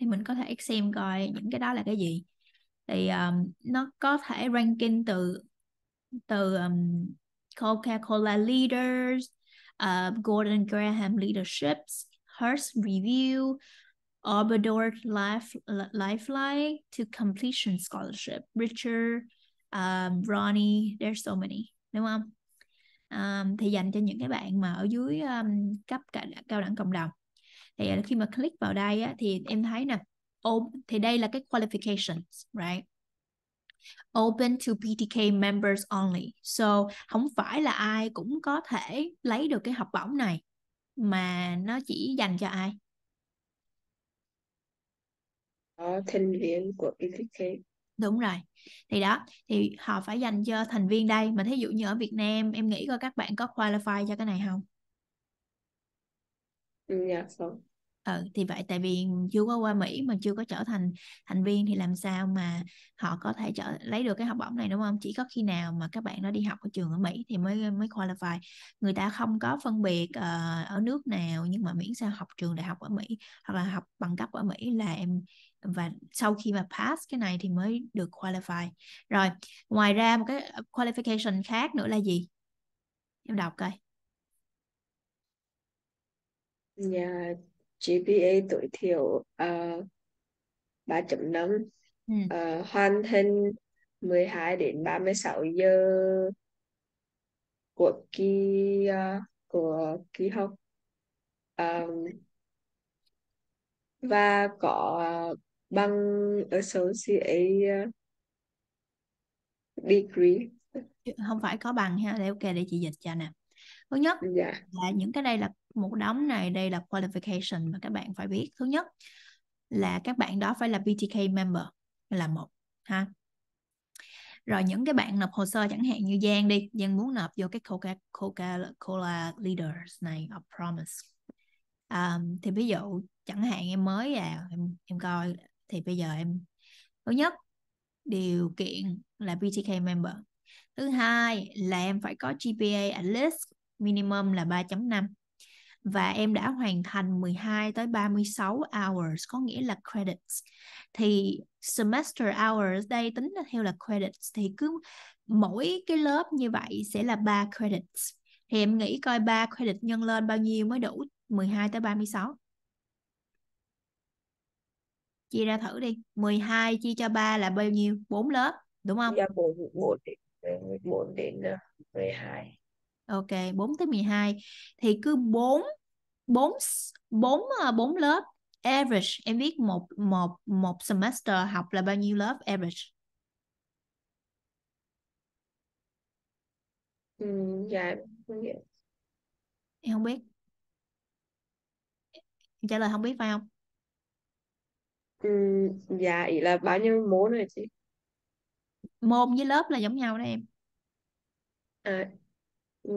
thì mình có thể xem coi những cái đó là cái gì thì um, nó có thể ranking từ từ um, Coca-Cola Leaders, uh, Gordon Graham Leaderships, Hearst Review, Obador Life, Lifeline to Completion Scholarship, Richard, um, Ronnie, there's so many, đúng không? Um, thì dành cho những cái bạn mà ở dưới um, cấp cao đẳng cộng đồng. Thì ờ, khi mà click vào đây á, thì em thấy nè, thì đây là cái qualifications, right? open to PTK members only. So không phải là ai cũng có thể lấy được cái học bổng này mà nó chỉ dành cho ai thành viên của BBK đúng rồi thì đó thì họ phải dành cho thành viên đây mà thí dụ như ở Việt Nam em nghĩ coi các bạn có qualify cho cái này không dạ không ừ thì vậy tại vì chưa có qua Mỹ mà chưa có trở thành thành viên thì làm sao mà họ có thể trở lấy được cái học bổng này đúng không chỉ có khi nào mà các bạn nó đi học ở trường ở Mỹ thì mới mới qualify người ta không có phân biệt uh, ở nước nào nhưng mà miễn sao học trường đại học ở Mỹ hoặc là học bằng cấp ở Mỹ là em và sau khi mà pass cái này thì mới được qualify rồi ngoài ra một cái ờ, qualification khác nữa là gì em đọc coi nhà GPA tối thiểu uh, ờ, 3.5 ừ. uh, hoàn thành 12 đến 36 giờ của kỳ uh, của kỳ học um, và có bằng associate uh, degree không phải có bằng ha để ok để chị dịch cho nè thứ nhất yeah. Dạ. là những cái đây là một đống này đây là qualification mà các bạn phải biết thứ nhất là các bạn đó phải là BTK member là một ha rồi những cái bạn nộp hồ sơ chẳng hạn như Giang đi Giang muốn nộp vô cái Coca Coca Cola Leaders này of Promise um, thì ví dụ chẳng hạn em mới à em em coi thì bây giờ em thứ nhất điều kiện là BTK member thứ hai là em phải có GPA at least minimum là 3.5 và em đã hoàn thành 12 tới 36 hours có nghĩa là credits thì semester hours đây tính theo là credits thì cứ mỗi cái lớp như vậy sẽ là 3 credits thì em nghĩ coi 3 credit nhân lên bao nhiêu mới đủ 12 tới 36 chia ra thử đi 12 chia cho 3 là bao nhiêu 4 lớp đúng không dạ 4, 4 đến 4 đến 12 ờ, ok 4 tới 12 thì cứ 4 4 4 4 lớp average em viết một một một semester học là bao nhiêu lớp average Ừ, dạ không biết. Em không biết. trả lời không biết phải không? Ừ, dạ ý là bao nhiêu môn rồi chị? môn với lớp là giống nhau đó em À,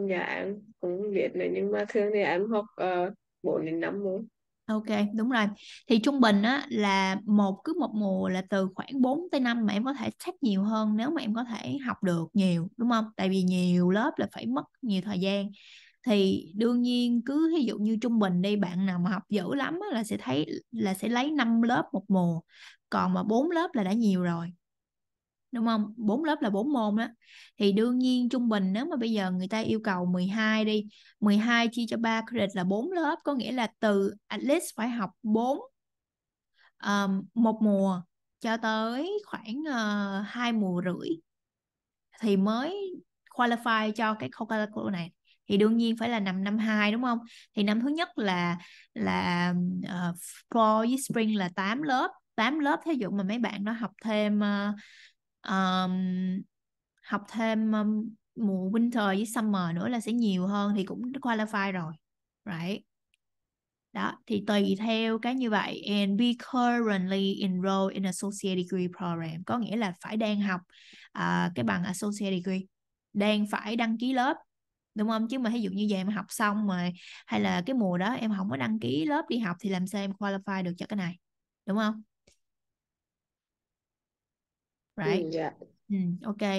dạ em cũng biết nữa nhưng mà thường thì em học uh, ờ, 4 đến 5 môn. ok đúng rồi thì trung bình á là một cứ một mùa là từ khoảng 4 tới 5 mà em có thể check nhiều hơn nếu mà em có thể học được nhiều đúng không tại vì nhiều lớp là phải mất nhiều thời gian thì đương nhiên cứ ví dụ như trung bình đi bạn nào mà học dữ lắm á, là sẽ thấy là sẽ lấy 5 lớp một mùa còn mà bốn lớp là đã nhiều rồi đúng không bốn lớp là bốn môn đó thì đương nhiên trung bình nếu mà bây giờ người ta yêu cầu 12 đi 12 chia cho 3 credit là bốn lớp có nghĩa là từ at least phải học 4 um, một mùa cho tới khoảng uh, hai mùa rưỡi thì mới qualify cho cái Coca-Cola này thì đương nhiên phải là năm năm hai đúng không thì năm thứ nhất là là uh, ờ, fall với spring là 8 lớp 8 lớp thí dụ mà mấy bạn đó học thêm uh, um, học thêm um, mùa winter với summer nữa là sẽ nhiều hơn thì cũng qualify rồi right đó thì tùy theo cái như vậy and be currently enrolled in associate degree program có nghĩa là phải đang học uh, cái bằng associate degree đang phải đăng ký lớp đúng không chứ mà ví dụ như vậy em học xong mà hay là cái mùa đó em không có đăng ký lớp đi học thì làm sao em qualify được cho cái này đúng không ừ, right yeah. Dạ. ừ, ok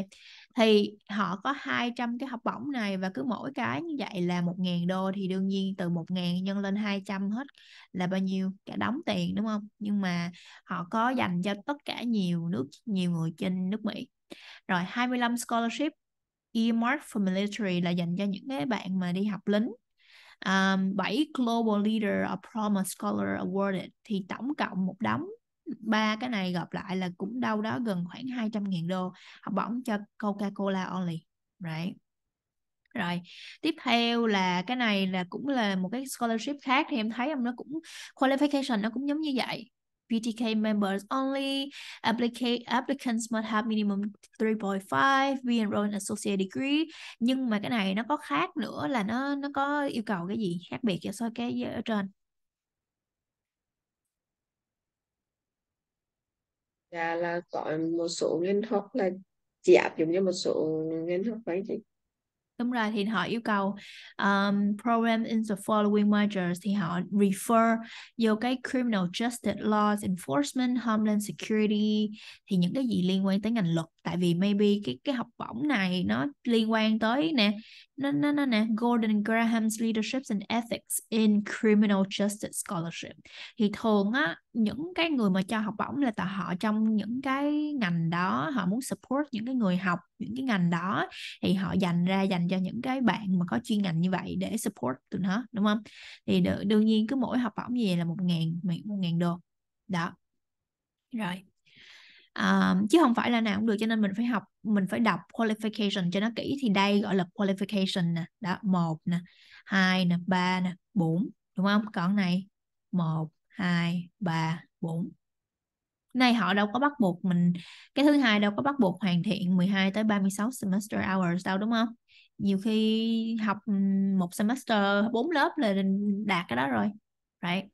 thì họ có 200 cái học bổng này và cứ mỗi cái như vậy là 1.000 đô thì đương nhiên từ 1.000 nhân lên 200 hết là bao nhiêu cả đóng tiền đúng không nhưng mà họ có dành cho tất cả nhiều nước nhiều người trên nước Mỹ rồi 25 scholarship earmark for military là dành cho những cái bạn mà đi học lính um, 7 Global Leader of Promise Scholar Awarded thì tổng cộng một đống ba cái này gặp lại là cũng đâu đó gần khoảng 200.000 đô học bổng cho Coca-Cola only right rồi tiếp theo là cái này là cũng là một cái scholarship khác thì em thấy em nó cũng qualification nó cũng giống như vậy BTK members only. Applica- applicants must have minimum 3.5 be enrolled in associate degree. Nhưng mà cái này nó có khác nữa là nó nó có yêu cầu cái gì khác biệt so với cái ở trên. Dạ là gọi một số ngành học là chỉ áp dụng cho một số ngành học phải chị đúng rồi thì họ yêu cầu um, program in the following measures thì họ refer vô cái criminal justice laws enforcement homeland security thì những cái gì liên quan tới ngành luật tại vì maybe cái cái học bổng này nó liên quan tới nè nó nó nó nè Gordon Graham's leadership and ethics in criminal justice scholarship thì thường á những cái người mà cho học bổng là tại họ trong những cái ngành đó họ muốn support những cái người học những cái ngành đó thì họ dành ra dành cho những cái bạn mà có chuyên ngành như vậy để support tụi nó đúng không thì đương nhiên cứ mỗi học bổng như vậy là một ngàn một ngàn đô đó rồi à, chứ không phải là nào cũng được cho nên mình phải học mình phải đọc qualification cho nó kỹ thì đây gọi là qualification nè đó một nè hai nè ba nè bốn đúng không còn này một hai ba bốn này họ đâu có bắt buộc mình cái thứ hai đâu có bắt buộc hoàn thiện 12 tới 36 semester hours đâu đúng không nhiều khi học ừ, một semester bốn lớp là đạt cái đó rồi right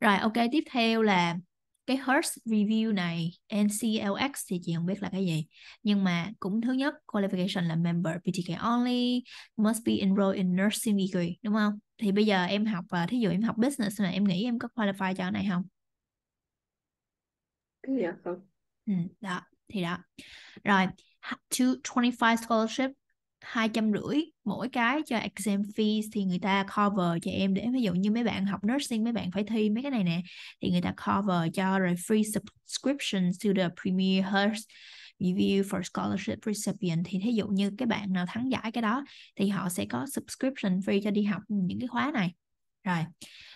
rồi ok tiếp theo là cái HERS review này NCLX thì chị không biết là cái gì nhưng mà cũng thứ nhất qualification là member PTK only must be enrolled in nursing degree đúng không thì bây giờ em học và ờ, thí dụ em học business này em nghĩ em có qualify cho cái này không dạ không ừ, đó thì đó rồi to 25 scholarship hai trăm rưỡi mỗi cái cho exam fees thì người ta cover cho em để ví dụ như mấy bạn học nursing mấy bạn phải thi mấy cái này nè thì người ta cover cho rồi free subscription to the premier health review for scholarship recipient thì thí dụ như cái bạn nào thắng giải cái đó thì họ sẽ có subscription free cho đi học những cái khóa này rồi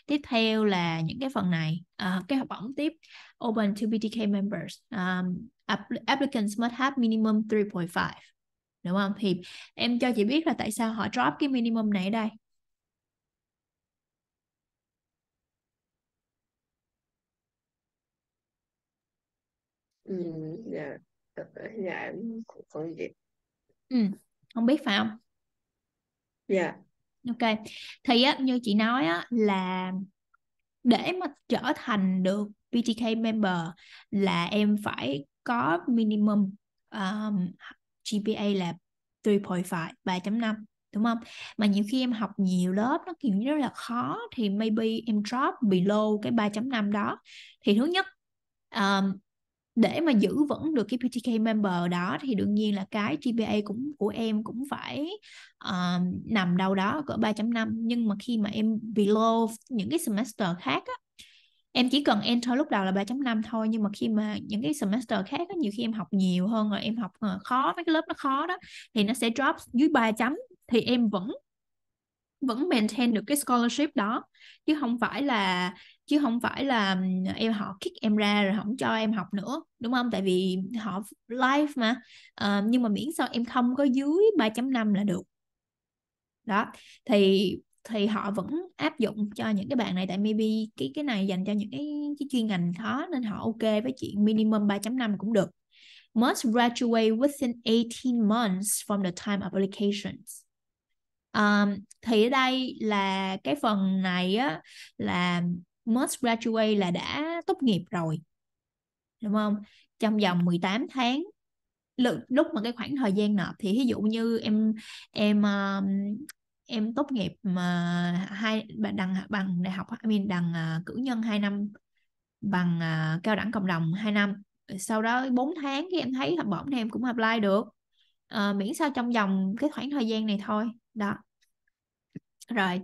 tiếp theo là những cái phần này à, cái học bổng tiếp open to BTK members um, applicants must have minimum 3.5 đúng không thì em cho chị biết là tại sao họ drop cái minimum này đây Ừ, dạ ờ, ờ, dạ em cũng không biết ừ không biết phải không dạ ok thì á như chị nói á là để mà trở thành được PTK member là em phải có minimum um, GPA là 3.5 3.5 đúng không mà nhiều khi em học nhiều lớp nó kiểu như rất là khó thì maybe em drop below cái 3.5 đó thì thứ nhất um, để mà giữ vững được cái PTK member đó thì đương nhiên là cái GPA cũng của em cũng phải uh, nằm đâu đó cỡ 3.5 nhưng mà khi mà em below những cái semester khác á, em chỉ cần enter lúc đầu là 3.5 thôi nhưng mà khi mà những cái semester khác có nhiều khi em học nhiều hơn rồi em học ờ, khó mấy cái lớp nó khó đó thì nó sẽ drop dưới 3 chấm thì em vẫn vẫn maintain được cái scholarship đó chứ không phải là chứ không phải là em họ kick em ra rồi không cho em học nữa đúng không tại vì họ live mà uh, nhưng mà miễn sao em không có dưới 3.5 là được đó thì thì họ vẫn áp dụng cho những cái bạn này tại maybe cái cái này dành cho những cái, cái chuyên ngành khó nên họ ok với chuyện minimum 3.5 cũng được must graduate within 18 months from the time applications um, thì ở đây là cái phần này á là must graduate là đã tốt nghiệp rồi đúng không trong vòng 18 tháng lúc mà cái khoảng thời gian nộp thì ví dụ như em em um, em tốt nghiệp mà ờ, hai đằng bằng đại học I mean đằng ờ, cử nhân 2 năm bằng ờ, cao đẳng cộng đồng 2 năm sau đó 4 tháng thì em thấy học bổng em cũng apply được uh, miễn sao trong vòng cái khoảng thời gian này thôi đó rồi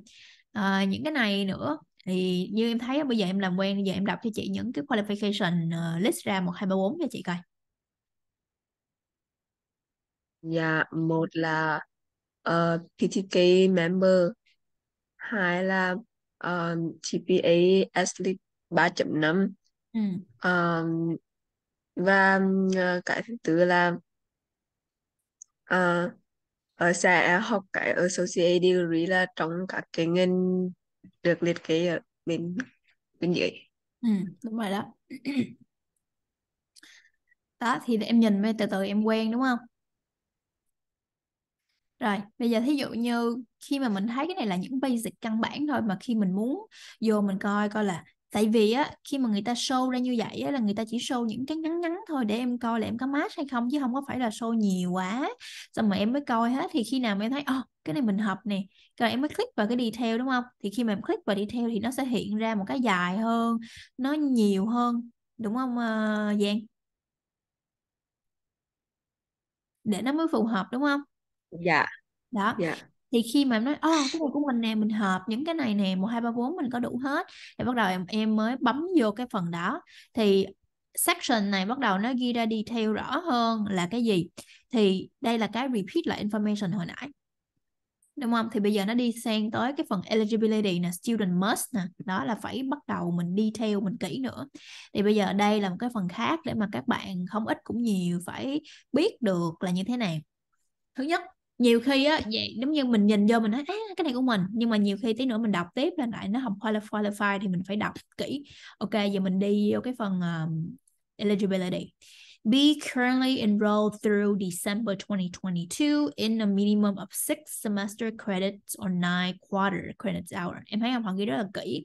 uh, những cái này nữa thì như em thấy bây giờ em làm quen bây giờ em đọc cho chị những cái qualification list ra một hai ba bốn cho chị coi dạ một là uh, ờ, PTK member hai là ờ, GPA TPA Athlete 3.5 ừ. um, và uh, cái thứ tư là uh, ở sẽ học cái associate degree là trong các cái ngân được liệt kê ở bên bên dưới ừ, đúng rồi đó đó thì em nhìn về từ từ em quen đúng không rồi, bây giờ thí dụ như khi mà mình thấy cái này là những basic căn bản thôi mà khi mình muốn vô mình coi coi là tại vì á khi mà người ta show ra như vậy á, là người ta chỉ show những cái ngắn ngắn thôi để em coi là em có mát hay không chứ không có phải là show nhiều quá xong mà em mới coi hết thì khi nào mà em thấy oh, cái này mình hợp nè rồi em mới click vào cái detail đúng không thì khi mà em click vào detail thì nó sẽ hiện ra một cái dài hơn nó nhiều hơn đúng không uh, Giang để nó mới phù hợp đúng không dạ đó dạ thì khi mà em nói oh, cái này của mình nè mình hợp những cái này nè một hai ba bốn mình có đủ hết thì bắt đầu em em mới bấm vô cái phần đó thì section này bắt đầu nó ghi ra detail rõ hơn là cái gì thì đây là cái repeat lại information hồi nãy đúng không thì bây giờ nó đi sang tới cái phần eligibility là student must nè đó là phải bắt đầu mình detail mình kỹ nữa thì bây giờ đây là một cái phần khác để mà các bạn không ít cũng nhiều phải biết được là như thế nào thứ nhất nhiều khi á vậy giống như mình nhìn vô mình nói cái này của mình nhưng mà nhiều khi tí nữa mình đọc tiếp lên lại nó không qualify thì mình phải đọc kỹ ok giờ mình đi vô cái phần um, eligibility be currently enrolled through December 2022 in a minimum of six semester credits or nine quarter credits hour em thấy không họ ghi rất là kỹ uh,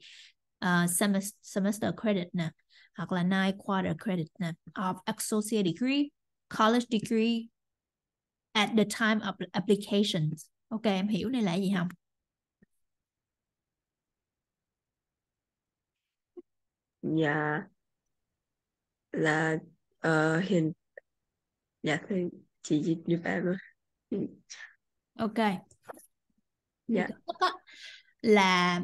ờ, semester, semester credit nè hoặc là nine quarter credit nè of associate degree college degree at the time of applications, ok em hiểu đây là gì không dạ yeah. là uh, hiện dạ yeah, thì chị dịch giúp em ok dạ yeah. là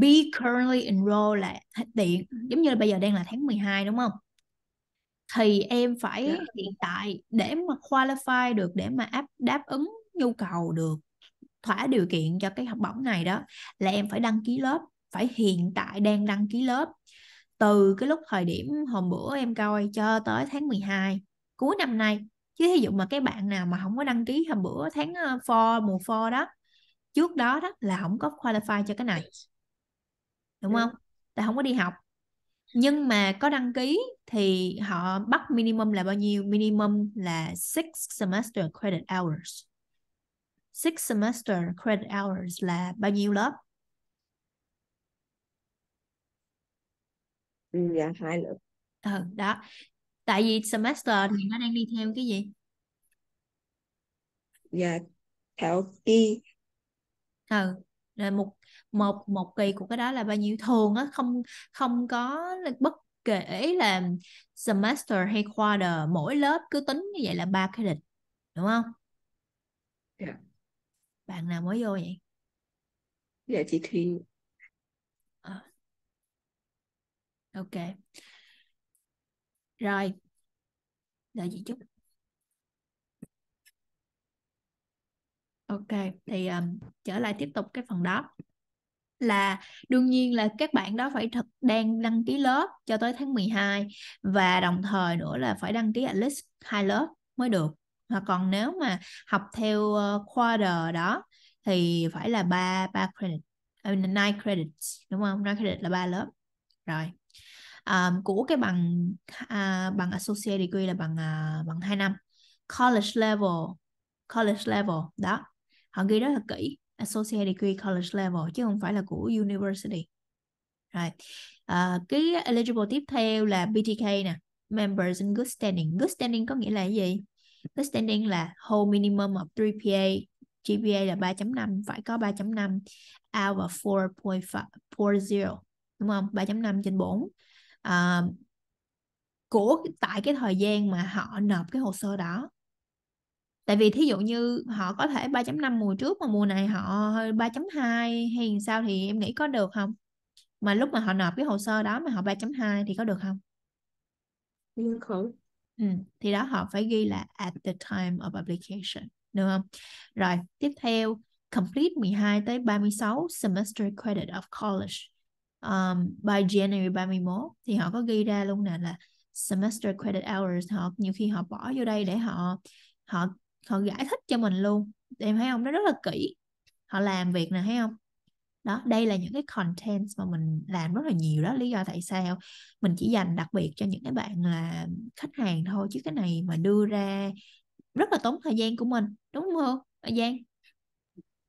be currently enrolled là hiện ừ. giống như là bây giờ đang là tháng 12 đúng không thì em phải yeah. Dạ. hiện tại để mà qualify được để mà áp đáp ứng nhu cầu được thỏa điều kiện cho cái học bổng này đó là em phải đăng ký lớp phải hiện tại đang đăng ký lớp từ cái lúc thời điểm hôm bữa em coi cho tới tháng 12 cuối năm nay chứ ví dụ mà cái bạn nào mà không có đăng ký hôm bữa tháng ờ, for mùa for đó trước đó đó là không có qualify cho cái này đúng dạ. không Tại không có đi học nhưng mà có đăng ký thì họ bắt minimum là bao nhiêu minimum là six semester credit hours six semester credit hours là bao nhiêu lớp ừ, dạ hai lớp ừ, đó tại vì semester thì nó đang đi theo cái gì dạ theo kỳ ừ là một một một kỳ của cái đó là bao nhiêu thường á không không có bất kể là semester hay quarter mỗi lớp cứ tính như vậy là ba credit đúng không yeah. Dạ. bạn nào mới vô vậy dạ chị Thùy ờ. ok rồi đợi chị chút ok thì um, trở lại tiếp tục cái phần đó là đương nhiên là các bạn đó phải thật đang đăng ký lớp cho tới tháng 12 và đồng thời nữa là phải đăng ký at least hai lớp mới được hoặc còn nếu mà học theo quarter ờ, đó thì phải là ba ba credit I mean, 9 credits đúng không? nine credit là ba lớp. Rồi. Um, của cái bằng uh, bằng associate degree là bằng uh, bằng hai năm. College level college level đó. Họ ghi rất là kỹ associate degree college level chứ không phải là của university Right. à, cái eligible tiếp theo là BTK nè members in good standing good standing có nghĩa là gì good standing là whole minimum of 3PA GPA là 3.5 phải có 3.5 out of 4.40 đúng không 3.5 trên 4 à, của tại cái thời gian mà họ nộp cái hồ sơ đó tại vì thí dụ như họ có thể 3.5 mùa trước mà mùa này họ 3.2 hay sao thì em nghĩ có được không mà lúc mà họ nộp cái hồ sơ đó mà họ 3.2 thì có được không được không ừ. thì đó họ phải ghi là at the time of application được không rồi tiếp theo complete 12 tới 36 semester credit of college um, by January 31 thì họ có ghi ra luôn nè là semester credit hours họ nhiều khi họ bỏ vô đây để họ họ họ giải thích cho mình luôn em thấy không nó rất là kỹ họ làm việc nè thấy không đó đây là những cái content mà mình làm rất là nhiều đó lý do tại sao mình chỉ dành đặc biệt cho những cái bạn là khách hàng thôi chứ cái này mà đưa ra rất là tốn thời gian của mình đúng không thời gian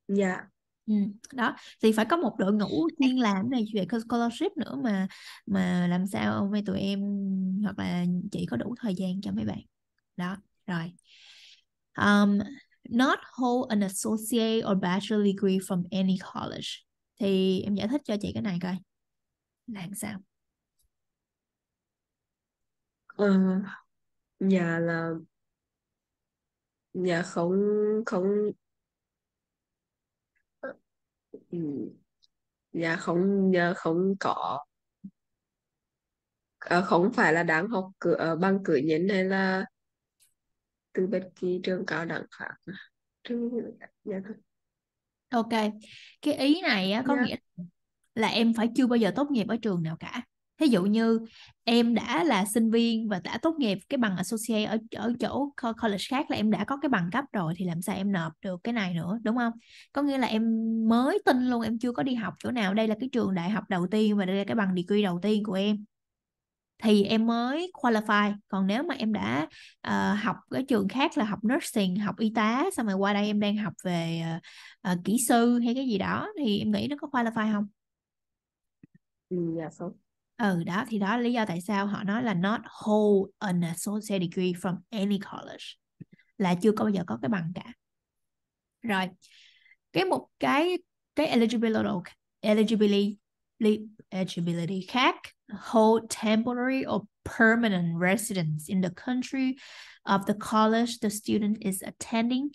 dạ Ừ. đó thì phải có một đội ngũ chuyên làm này về scholarship nữa mà mà làm sao mấy tụi em hoặc là chị có đủ thời gian cho mấy bạn đó rồi um, not hold an associate or bachelor degree from any college thì em giải thích cho chị cái này coi là sao ờ, nhà là nhà không không ừ, nhà không nhà không có ờ, không phải là đáng học cửa ờ, bằng cử nhân hay là từ bất kỳ trường cao đẳng khác trường dạ, dạ thôi ok cái ý này á, có yeah. Dạ. nghĩa là em phải chưa bao giờ tốt nghiệp ở trường nào cả thí dụ như em đã là sinh viên và đã tốt nghiệp cái bằng associate ở ở chỗ college khác là em đã có cái bằng cấp rồi thì làm sao em nộp được cái này nữa đúng không có nghĩa là em mới tin luôn em chưa có đi học chỗ nào đây là cái trường đại học đầu tiên và đây là cái bằng degree đầu tiên của em thì em mới qualify còn nếu mà em đã uh, học cái trường khác là học nursing học y tá xong rồi qua đây em đang học về uh, kỹ sư hay cái gì đó thì em nghĩ nó có qualify không ừ, dạ yeah, không ừ đó thì đó là lý do tại sao họ nói là not hold an associate degree from any college là chưa có bao giờ có cái bằng cả rồi cái một cái cái eligibility eligibility eligibility khác hold temporary or permanent residence in the country of the college the student is attending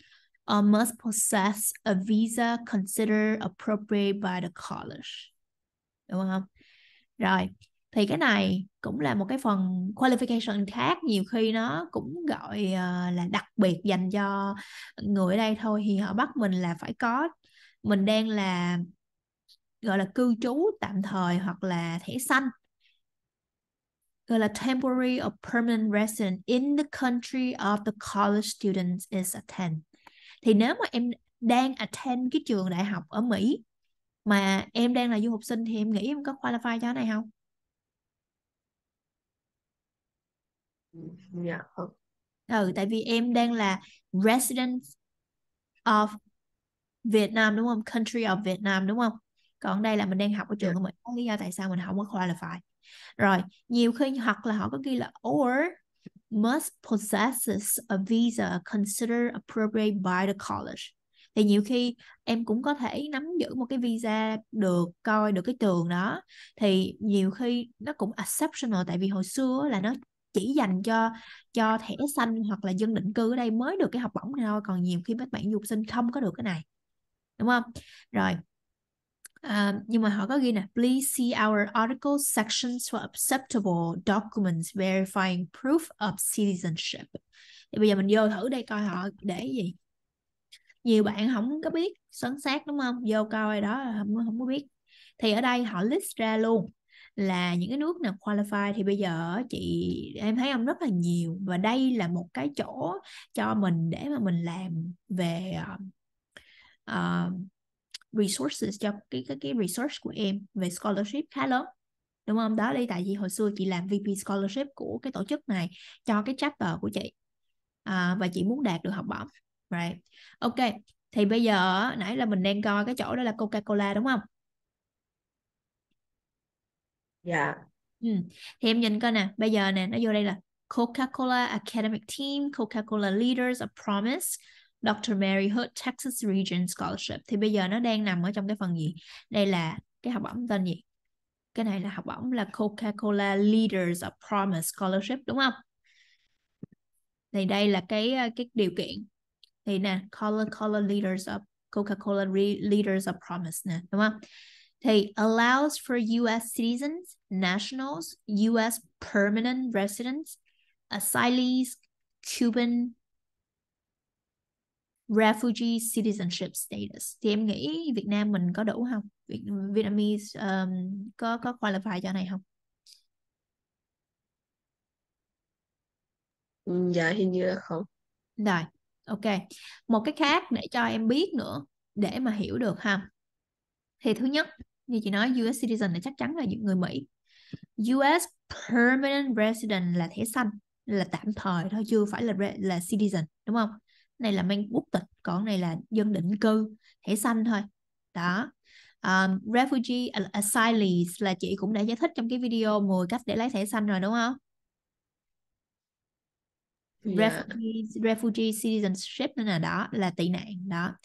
or must possess a visa considered appropriate by the college. Đúng không? Rồi, thì cái này cũng là một cái phần qualification khác nhiều khi nó cũng gọi ờ, là đặc biệt dành cho người ở đây thôi thì họ bắt mình là phải có mình đang là gọi là cư trú tạm thời hoặc là thẻ xanh gọi là temporary or permanent resident in the country of the college student is attend thì nếu mà em đang attend cái trường đại học ở Mỹ mà em đang là du học sinh thì em nghĩ em có qualify cho cái này không? Dạ không. Ừ, tại vì em đang là resident of Việt Nam đúng không? Country of Việt Nam đúng không? còn đây là mình đang học ở trường dạ. của mình có lý do tại sao mình không có qualify rồi nhiều khi hoặc là họ có ghi là or must possesses a visa considered appropriate by the college thì nhiều khi em cũng có thể nắm giữ một cái visa được coi được cái trường đó thì nhiều khi nó cũng exceptional tại vì hồi xưa là nó chỉ dành cho cho thẻ xanh hoặc là dân định cư ở đây mới được cái học bổng này thôi còn nhiều khi các bạn du học sinh không có được cái này đúng không rồi Um, nhưng mà họ có ghi nè, please see our article sections for acceptable documents verifying proof of citizenship. Thì bây giờ mình vô thử đây coi họ để gì. Nhiều bạn không có biết sấn xác đúng không? Vô coi đó không không có biết. Thì ở đây họ list ra luôn là những cái nước nào qualify thì bây giờ chị em thấy ông rất là nhiều và đây là một cái chỗ cho mình để mà mình làm về uh, resources cho cái cái cái research của em về scholarship khá lớn đúng không đó đi tại vì hồi xưa chị làm VP scholarship của cái tổ chức này cho cái chapter của chị à, và chị muốn đạt được học bổng right ok thì bây giờ nãy là mình đang coi cái chỗ đó là Coca Cola đúng không dạ yeah. ừ. thì em nhìn coi nè bây giờ nè nó vô đây là Coca-Cola Academic Team, Coca-Cola Leaders, A Promise, Dr. Mary Hood Texas Region Scholarship thì bây giờ nó đang nằm ở trong cái phần gì đây là cái học bổng tên gì cái này là học bổng là Coca-Cola Leaders of Promise Scholarship đúng không thì đây là cái ờ, cái điều kiện thì nè Coca-Cola Leaders of Coca-Cola Leaders of Promise nè đúng không thì allows for U.S. citizens, nationals, U.S. permanent residents, asylees, Cuban refugee citizenship status thì em nghĩ Việt Nam mình có đủ không Việt, Vietnamese um, có có qualify cho này không ừ, dạ hình như là không rồi ok một cái khác để cho em biết nữa để mà hiểu được ha thì thứ nhất như chị nói US citizen là chắc chắn là những người Mỹ US permanent resident là thẻ xanh là tạm thời thôi chưa phải là là citizen đúng không này là mang quốc tịch còn này là dân định cư thẻ xanh thôi đó um, refugee à, asylees là chị cũng đã giải thích trong cái video 10 cách để lấy thẻ xanh rồi đúng không yeah. Dạ. refugee, refugee citizenship nên là đó là tị nạn đó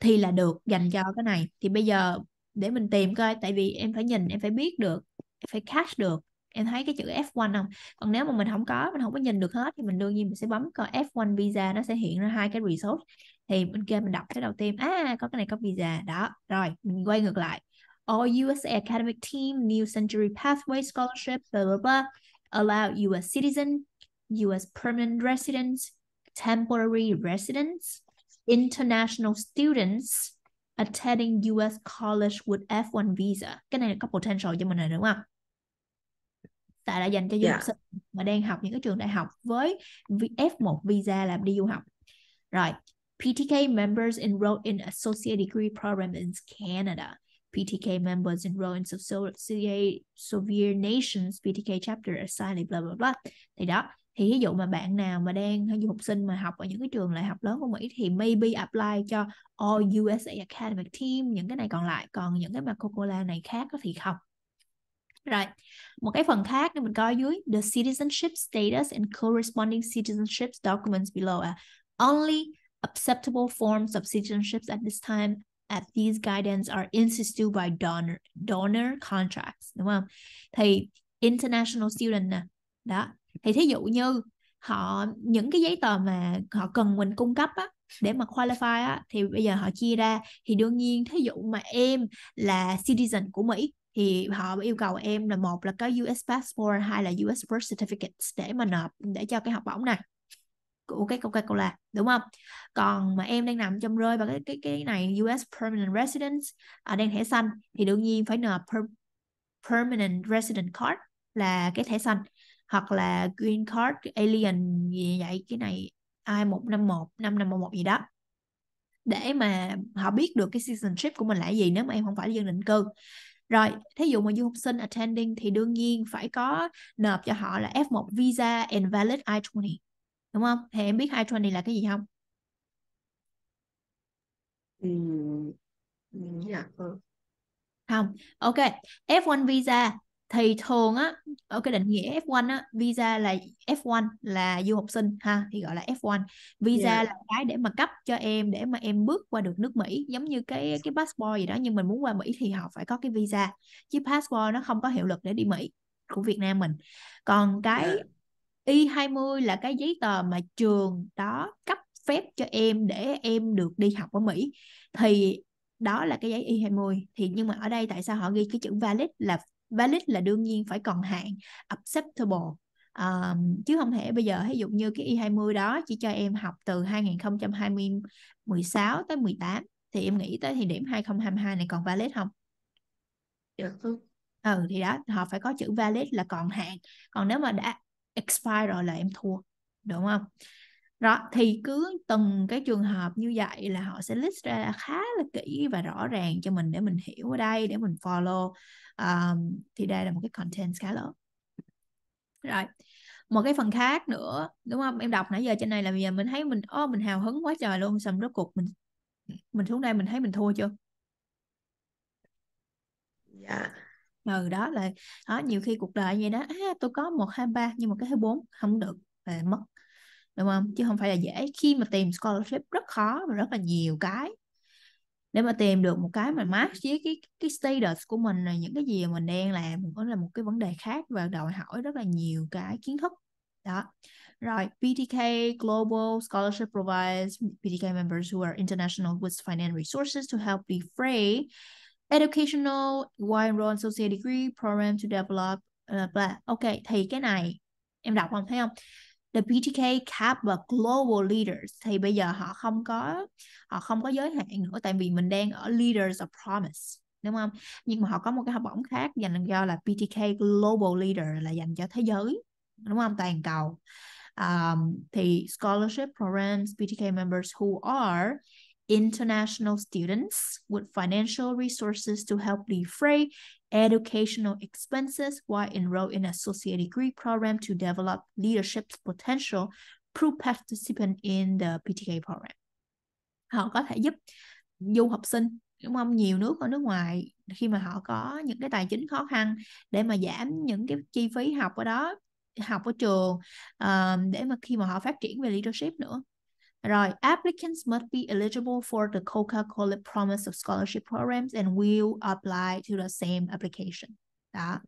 thì là được dành cho cái này thì bây giờ để mình tìm coi tại vì em phải nhìn em phải biết được em phải catch được em thấy cái chữ F1 không còn nếu mà mình không có mình không có nhìn được hết thì mình đương nhiên mình sẽ bấm coi F1 visa nó sẽ hiện ra hai cái resource thì bên kia mình đọc cái đầu tiên à có cái này có visa đó rồi mình quay ngược lại all USA academic team new century pathway scholarship blah blah blah allow US citizen US permanent residents temporary residents international students attending US college with F1 visa cái này có potential cho mình này đúng không tại là dành cho du dạ. học sinh mà đang học những cái trường đại học với F1 visa làm đi du học rồi PTK members enrolled in associate degree program in Canada PTK members enrolled in associate Soviet nations PTK chapter assigned blah blah blah thì đó thì ví dụ mà bạn nào mà đang du học sinh mà học ở những cái trường đại học lớn của Mỹ thì maybe apply cho all USA academic team những cái này còn lại còn những cái mà Coca-Cola này khác thì không rồi, một cái phần khác để mình coi dưới the citizenship status and corresponding citizenship documents below are only acceptable forms of citizenships at this time at these guidance are instituted by donor donor contracts đúng không? Thì international student nè. Đó. Thì thí dụ như họ những cái giấy tờ mà họ cần mình cung cấp á để mà qualify á thì bây giờ họ chia ra thì đương nhiên thí dụ mà em là citizen của Mỹ thì họ yêu cầu em là một là có US passport hai là US birth certificate để mà nộp để cho cái học bổng này của cái Coca Cola đúng không còn mà em đang nằm trong rơi vào cái cái cái này US permanent residence à, đang thẻ xanh thì đương nhiên phải nộp per, permanent resident card là cái thẻ xanh hoặc là green card alien gì vậy cái này ai một năm một năm năm một gì đó để mà họ biết được cái citizenship của mình là gì nếu mà em không phải dân định cư rồi thí dụ mà du học sinh attending thì đương nhiên phải có nộp cho họ là F1 visa and valid I-20 đúng không thì em biết I-20 là cái gì không ừ, dạ vâng. không ok F1 visa thì thường á ở cái định nghĩa F1 á visa là F1 là du học sinh ha thì gọi là F1 visa yeah. là cái để mà cấp cho em để mà em bước qua được nước Mỹ giống như cái cái passport gì đó nhưng mình muốn qua Mỹ thì họ phải có cái visa chứ passport nó không có hiệu lực để đi Mỹ của Việt Nam mình còn cái yeah. Y20 là cái giấy tờ mà trường đó cấp phép cho em để em được đi học ở Mỹ thì đó là cái giấy Y20 thì nhưng mà ở đây tại sao họ ghi cái chữ valid là valid là đương nhiên phải còn hạn acceptable um, chứ không thể bây giờ ví dụ như cái Y20 e đó chỉ cho em học từ 2020 16 tới 18 thì em nghĩ tới thì điểm 2022 này còn valid không? Được. Dạ ừ thì đó họ phải có chữ valid là còn hạn còn nếu mà đã expire rồi là em thua đúng không đó thì cứ từng cái trường hợp như vậy là họ sẽ list ra khá là kỹ và rõ ràng cho mình để mình hiểu ở đây để mình follow um, thì đây là một cái content khá lớn rồi một cái phần khác nữa đúng không em đọc nãy giờ trên này là bây giờ mình thấy mình ô oh, mình hào hứng quá trời luôn xong rốt cuộc mình mình xuống đây mình thấy mình thua chưa dạ ừ đó là đó nhiều khi cuộc đời vậy đó à, tôi có một hai ba nhưng mà cái thứ bốn không được là mất đúng không chứ không phải là dễ khi mà tìm scholarship rất khó và rất là nhiều cái để mà tìm được một cái mà match với cái cái status của mình là những cái gì mình đang làm có là một cái vấn đề khác và đòi hỏi rất là nhiều cái kiến thức đó rồi ptk Global Scholarship provides ptk members who are international with financial resources to help defray educational wide enroll associate degree program to develop blah, uh, blah. ok thì cái này em đọc không thấy không the BTK Cup và Global Leaders thì bây giờ họ không có họ không có giới hạn nữa tại vì mình đang ở Leaders of Promise đúng không nhưng mà họ có một cái học bổng khác dành cho là PTK Global Leader là dành cho thế giới đúng không toàn cầu um, thì scholarship programs PTK members who are international students with financial resources to help defray educational expenses while enrolled in associate degree program to develop leadership potential through participant in the PTK program. Họ có thể giúp du học sinh đúng không? Nhiều nước ở nước ngoài khi mà họ có những cái tài chính khó khăn để mà giảm những cái chi phí học ở đó học ở trường uh, để mà khi mà họ phát triển về leadership nữa rồi, applicants must be eligible for the Coca-Cola Promise of Scholarship Programs and will apply to the same application. Đó.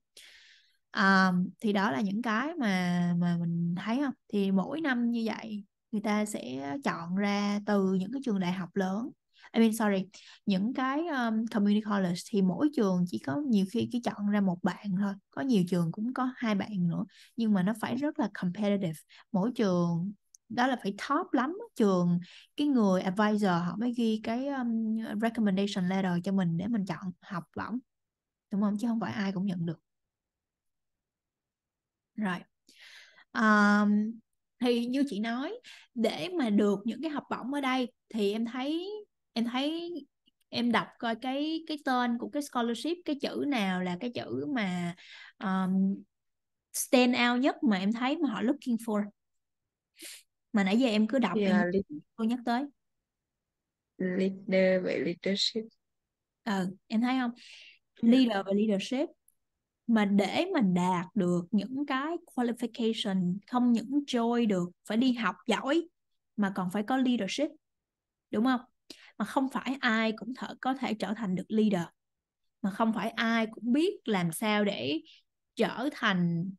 Um, thì đó là những cái mà mà mình thấy không? Thì mỗi năm như vậy người ta sẽ chọn ra từ những cái trường đại học lớn I mean sorry những cái um, community college thì mỗi trường chỉ có nhiều khi chỉ chọn ra một bạn thôi có nhiều trường cũng có hai bạn nữa nhưng mà nó phải rất là competitive mỗi trường đó là phải top lắm trường cái người advisor họ mới ghi cái um, recommendation letter cho mình để mình chọn học bổng đúng không chứ không phải ai cũng nhận được rồi um, thì như chị nói để mà được những cái học bổng ở đây thì em thấy em thấy em đọc coi cái cái tên của cái scholarship cái chữ nào là cái chữ mà um, stand out nhất mà em thấy mà họ looking for mà nãy giờ em cứ đọc em yeah, lead- cô nhắc tới leader và leadership ừ em thấy không leader và leadership mà để mà đạt được những cái qualification không những trôi được phải đi học giỏi mà còn phải có leadership đúng không mà không phải ai cũng thở, có thể trở thành được leader mà không phải ai cũng biết làm sao để trở thành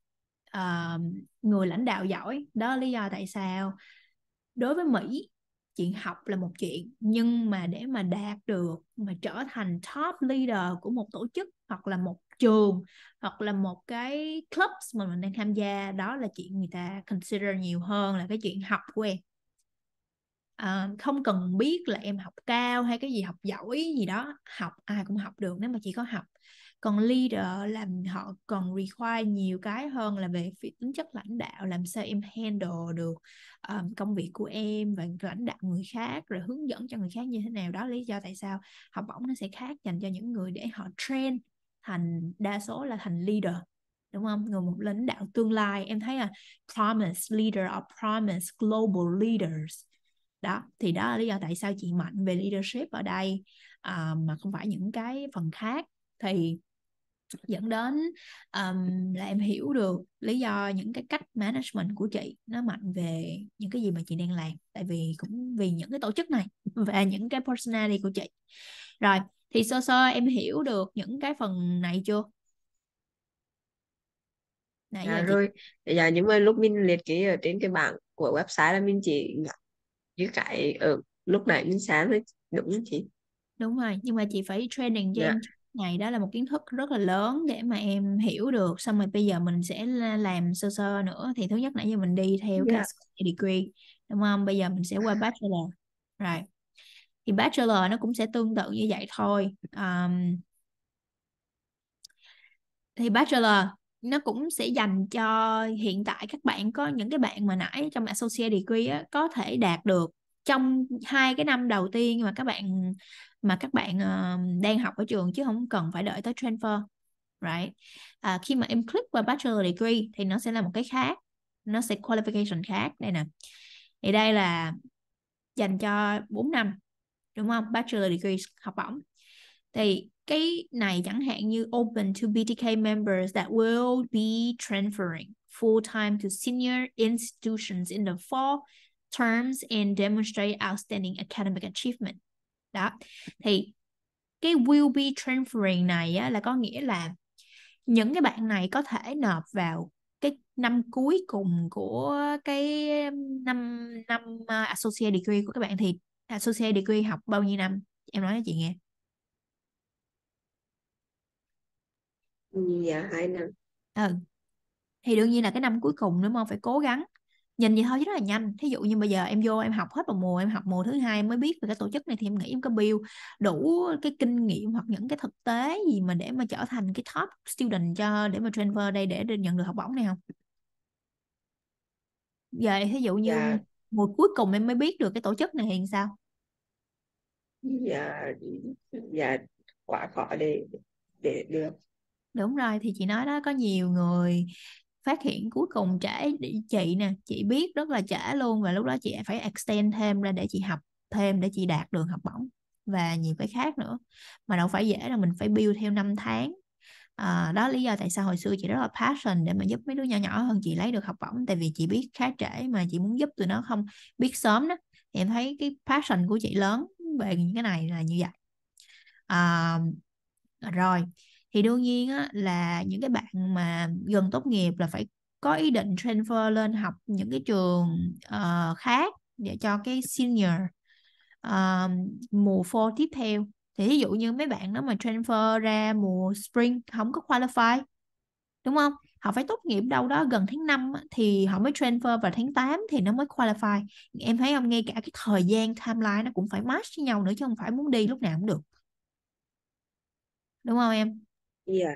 uh, người lãnh đạo giỏi đó lý do tại sao đối với mỹ chuyện học là một chuyện nhưng mà để mà đạt được mà trở thành top leader của một tổ chức hoặc là một trường hoặc là một cái clubs mà mình đang tham gia đó là chuyện người ta consider nhiều hơn là cái chuyện học của em à, không cần biết là em học cao hay cái gì học giỏi gì đó học ai cũng học được nếu mà chỉ có học còn leader làm họ còn require nhiều cái hơn là về tính chất lãnh đạo làm sao em handle được um, công việc của em và lãnh đạo người khác rồi hướng dẫn cho người khác như thế nào đó lý do tại sao học bổng nó sẽ khác dành cho những người để họ train thành đa số là thành leader đúng không người một lãnh đạo tương lai em thấy là promise leader or promise global leaders đó thì đó là lý do tại sao chị mạnh về leadership ở đây à, mà không phải những cái phần khác thì dẫn đến um, là em hiểu được lý do những cái cách management của chị nó mạnh về những cái gì mà chị đang làm tại vì cũng vì những cái tổ chức này và những cái personality của chị rồi thì sơ sơ em hiểu được những cái phần này chưa Nãy dạ, giờ rồi chị... dạ, nhưng lúc mình liệt kê ở trên cái bảng của website là mình chỉ nhập với cái ở lúc này mình sáng đúng không chị đúng rồi nhưng mà chị phải training cho dạ. em ngày đó là một kiến thức rất là lớn để mà em hiểu được xong rồi bây giờ mình sẽ làm sơ sơ nữa thì thứ nhất nãy giờ mình đi theo yeah. cái degree đúng không bây giờ mình sẽ qua à. bachelor rồi right. thì bachelor nó cũng sẽ tương tự như vậy thôi um, thì bachelor nó cũng sẽ dành cho hiện tại các bạn có những cái bạn mà nãy trong associate degree á, có thể đạt được trong hai cái năm đầu tiên mà các bạn mà các bạn uh, đang học ở trường chứ không cần phải đợi tới transfer right à, khi mà em click qua bachelor degree thì nó sẽ là một cái khác nó sẽ qualification khác đây nè thì đây là dành cho 4 năm đúng không bachelor degree học bổng thì cái này chẳng hạn như open to BTK members that will be transferring full time to senior institutions in the fall terms and demonstrate outstanding academic achievement đó thì cái will be transferring này á, là có nghĩa là những cái bạn này có thể nộp vào cái năm cuối cùng của cái năm năm ờ, associate degree của các bạn thì associate degree học bao nhiêu năm em nói cho chị nghe dạ hai năm ừ thì đương nhiên là cái năm cuối cùng đúng không phải cố gắng nhìn vậy thôi rất là nhanh thí dụ như bây giờ em vô em học hết một mùa em học mùa thứ hai mới biết về cái tổ chức này thì em nghĩ em có build đủ cái kinh nghiệm hoặc những cái thực tế gì mà để mà trở thành cái top student cho để mà transfer đây để, nhận được học bổng này không vậy thí dụ như yeah. Dạ. mùa cuối cùng em mới biết được cái tổ chức này thì sao dạ dạ quả khỏi để để được đúng rồi thì chị nói đó có nhiều người phát hiện cuối cùng trả chị nè chị biết rất là trả luôn và lúc đó chị phải extend thêm ra để chị học thêm để chị đạt được học bổng và nhiều cái khác nữa mà đâu phải dễ là mình phải build theo 5 tháng à, đó lý do tại sao hồi xưa chị rất là passion để mà giúp mấy đứa nhỏ nhỏ hơn chị lấy được học bổng tại vì chị biết khá trễ mà chị muốn giúp tụi nó không biết sớm đó thì em thấy cái passion của chị lớn về những cái này là như vậy à, rồi thì đương nhiên á, là những cái bạn mà gần tốt nghiệp là phải có ý định transfer lên học những cái trường uh, khác để cho cái senior uh, mùa fall tiếp theo thì ví dụ như mấy bạn đó mà transfer ra mùa spring không có qualify đúng không họ phải tốt nghiệp đâu đó gần tháng 5 thì họ mới transfer và tháng 8 thì nó mới qualify em thấy không ngay cả cái thời gian timeline nó cũng phải match với nhau nữa chứ không phải muốn đi lúc nào cũng được đúng không em Iya.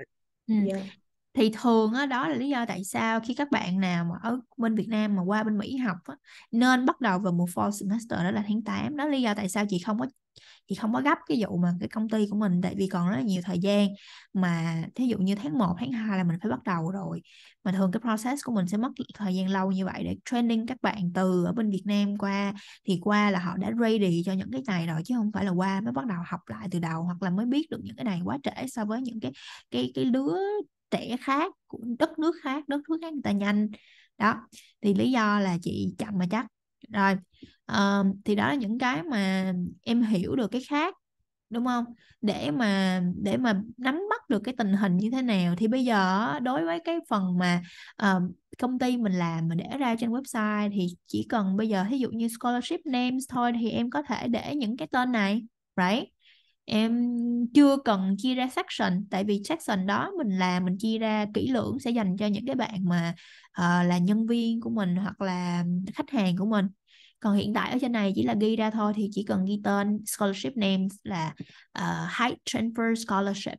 Hmm. Iya. thì thường đó, đó là lý do tại sao khi các bạn nào mà ở bên Việt Nam mà qua bên Mỹ học á, nên bắt đầu vào mùa fall semester đó là tháng 8 đó lý do tại sao chị không có chị không có gấp cái vụ mà cái công ty của mình tại vì còn rất là nhiều thời gian mà thí dụ như tháng 1, tháng 2 là mình phải bắt đầu rồi mà thường cái process của mình sẽ mất thời gian lâu như vậy để training các bạn từ ở bên Việt Nam qua thì qua là họ đã ready cho những cái này rồi chứ không phải là qua mới bắt đầu học lại từ đầu hoặc là mới biết được những cái này quá trễ so với những cái cái cái đứa trẻ khác của đất nước khác đất nước khác người ta nhanh đó thì lý do là chị chậm mà chắc rồi uh, thì đó là những cái mà em hiểu được cái khác đúng không để mà để mà nắm bắt được cái tình hình như thế nào thì bây giờ đối với cái phần mà uh, công ty mình làm mà để ra trên website thì chỉ cần bây giờ ví dụ như scholarship names thôi thì em có thể để những cái tên này right em chưa cần chia ra section tại vì section đó mình làm mình chia ra kỹ lưỡng sẽ dành cho những cái bạn mà uh, là nhân viên của mình hoặc là khách hàng của mình còn hiện tại ở trên này chỉ là ghi ra thôi thì chỉ cần ghi tên scholarship name là uh, height transfer scholarship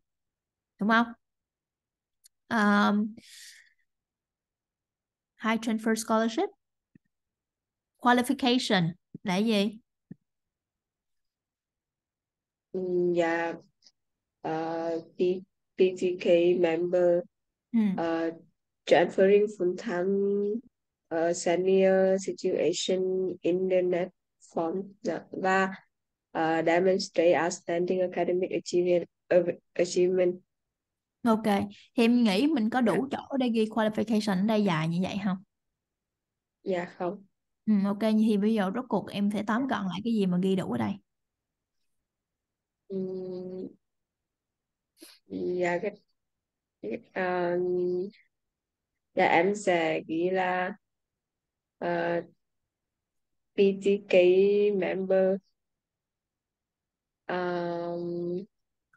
đúng không um, height transfer scholarship qualification là gì Yap, dạ. ờ, uh, PTK member, mm. uh, transferring from time uh, ờ, senior situation in the net form dạ. và uh, demonstrate outstanding academic achievement. Uh, achievement. Ok, thì em nghĩ mình có đủ dạ. chỗ để ghi qualification ở đây dài như vậy không? Dạ không. Ừ, ok, thì bây giờ rốt cuộc em sẽ tóm gọn lại cái gì mà ghi đủ ở đây? Ừm, dạ, cái, cái à, em sẽ ghi là à, ờ, PTK member à,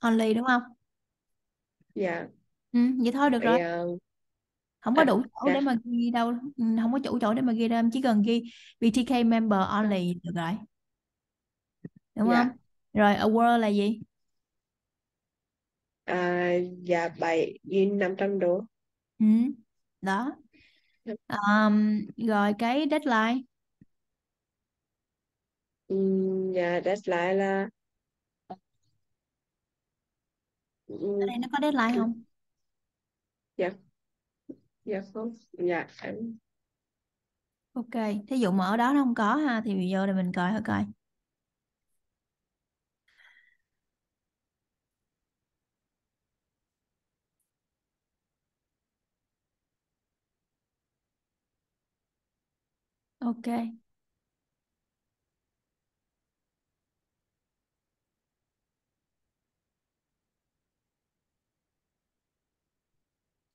Only đúng không? dạ Ừ, vậy thôi được rồi. vậy ờ, Không có à, đủ chỗ dạ. để dạ mà ghi đâu, không có chủ chỗ để mà ghi đâu, em chỉ cần ghi BTK member only được rồi, đúng không? dạ rồi award là gì à, dạ bảy năm trăm đô ừ, đó um, rồi cái deadline ừ, dạ deadline là ừ. ở đây nó có deadline không dạ dạ không dạ em Ok, thí dụ mà ở đó nó không có ha thì bây giờ thì mình coi thử coi. ok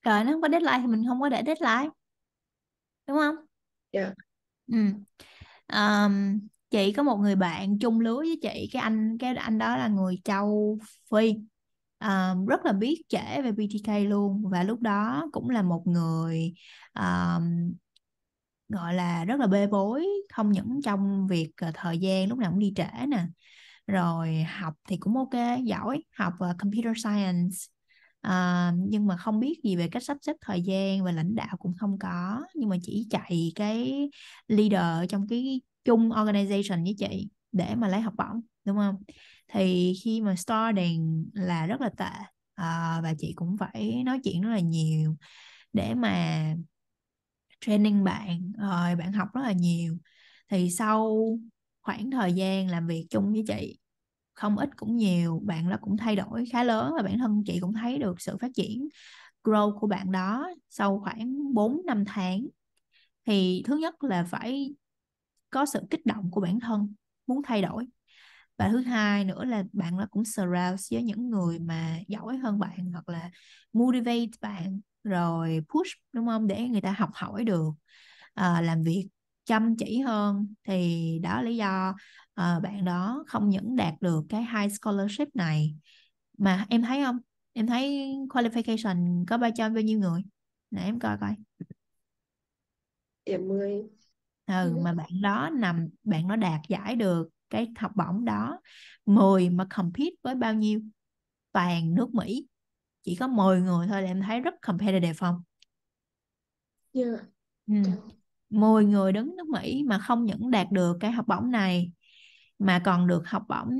rồi nó không có deadline thì mình không có để deadline đúng không Dạ. ừ Ờm, chị có một người bạn chung lứa với chị cái anh cái anh đó là người châu Phi Ờm, rất là biết trễ về BTK luôn và lúc đó cũng là một người ờm, gọi là rất là bê bối không những trong việc ờ, thời gian lúc nào cũng đi trễ nè rồi học thì cũng ok giỏi học uh, computer science uh, nhưng mà không biết gì về cách sắp xếp thời gian và lãnh đạo cũng không có nhưng mà chỉ chạy cái leader trong cái chung organization với chị để mà lấy học bổng đúng không thì khi mà starting là rất là tệ uh, và chị cũng phải nói chuyện rất là nhiều để mà training bạn rồi bạn học rất là nhiều thì sau khoảng thời gian làm việc chung với chị không ít cũng nhiều bạn nó cũng thay đổi khá lớn và bản thân chị cũng thấy được sự phát triển grow của bạn đó sau khoảng 4 năm tháng thì thứ nhất là phải có sự kích động của bản thân muốn thay đổi và thứ hai nữa là bạn nó cũng surround với những người mà giỏi hơn bạn hoặc là motivate bạn rồi push đúng không để người ta học hỏi được à, làm việc chăm chỉ hơn thì đó lý do à, bạn đó không những đạt được cái high scholarship này mà em thấy không em thấy qualification có ba trăm bao nhiêu người nè em coi coi em ơi ừ, ừ mà bạn đó nằm bạn nó đạt giải được cái học bổng đó 10 mà compete với bao nhiêu toàn nước Mỹ chỉ có 10 người thôi là em thấy rất competitive không? Yeah. Dạ. Ừ. 10 dạ. người đứng nước Mỹ mà không những đạt được cái học bổng này mà còn được học bổng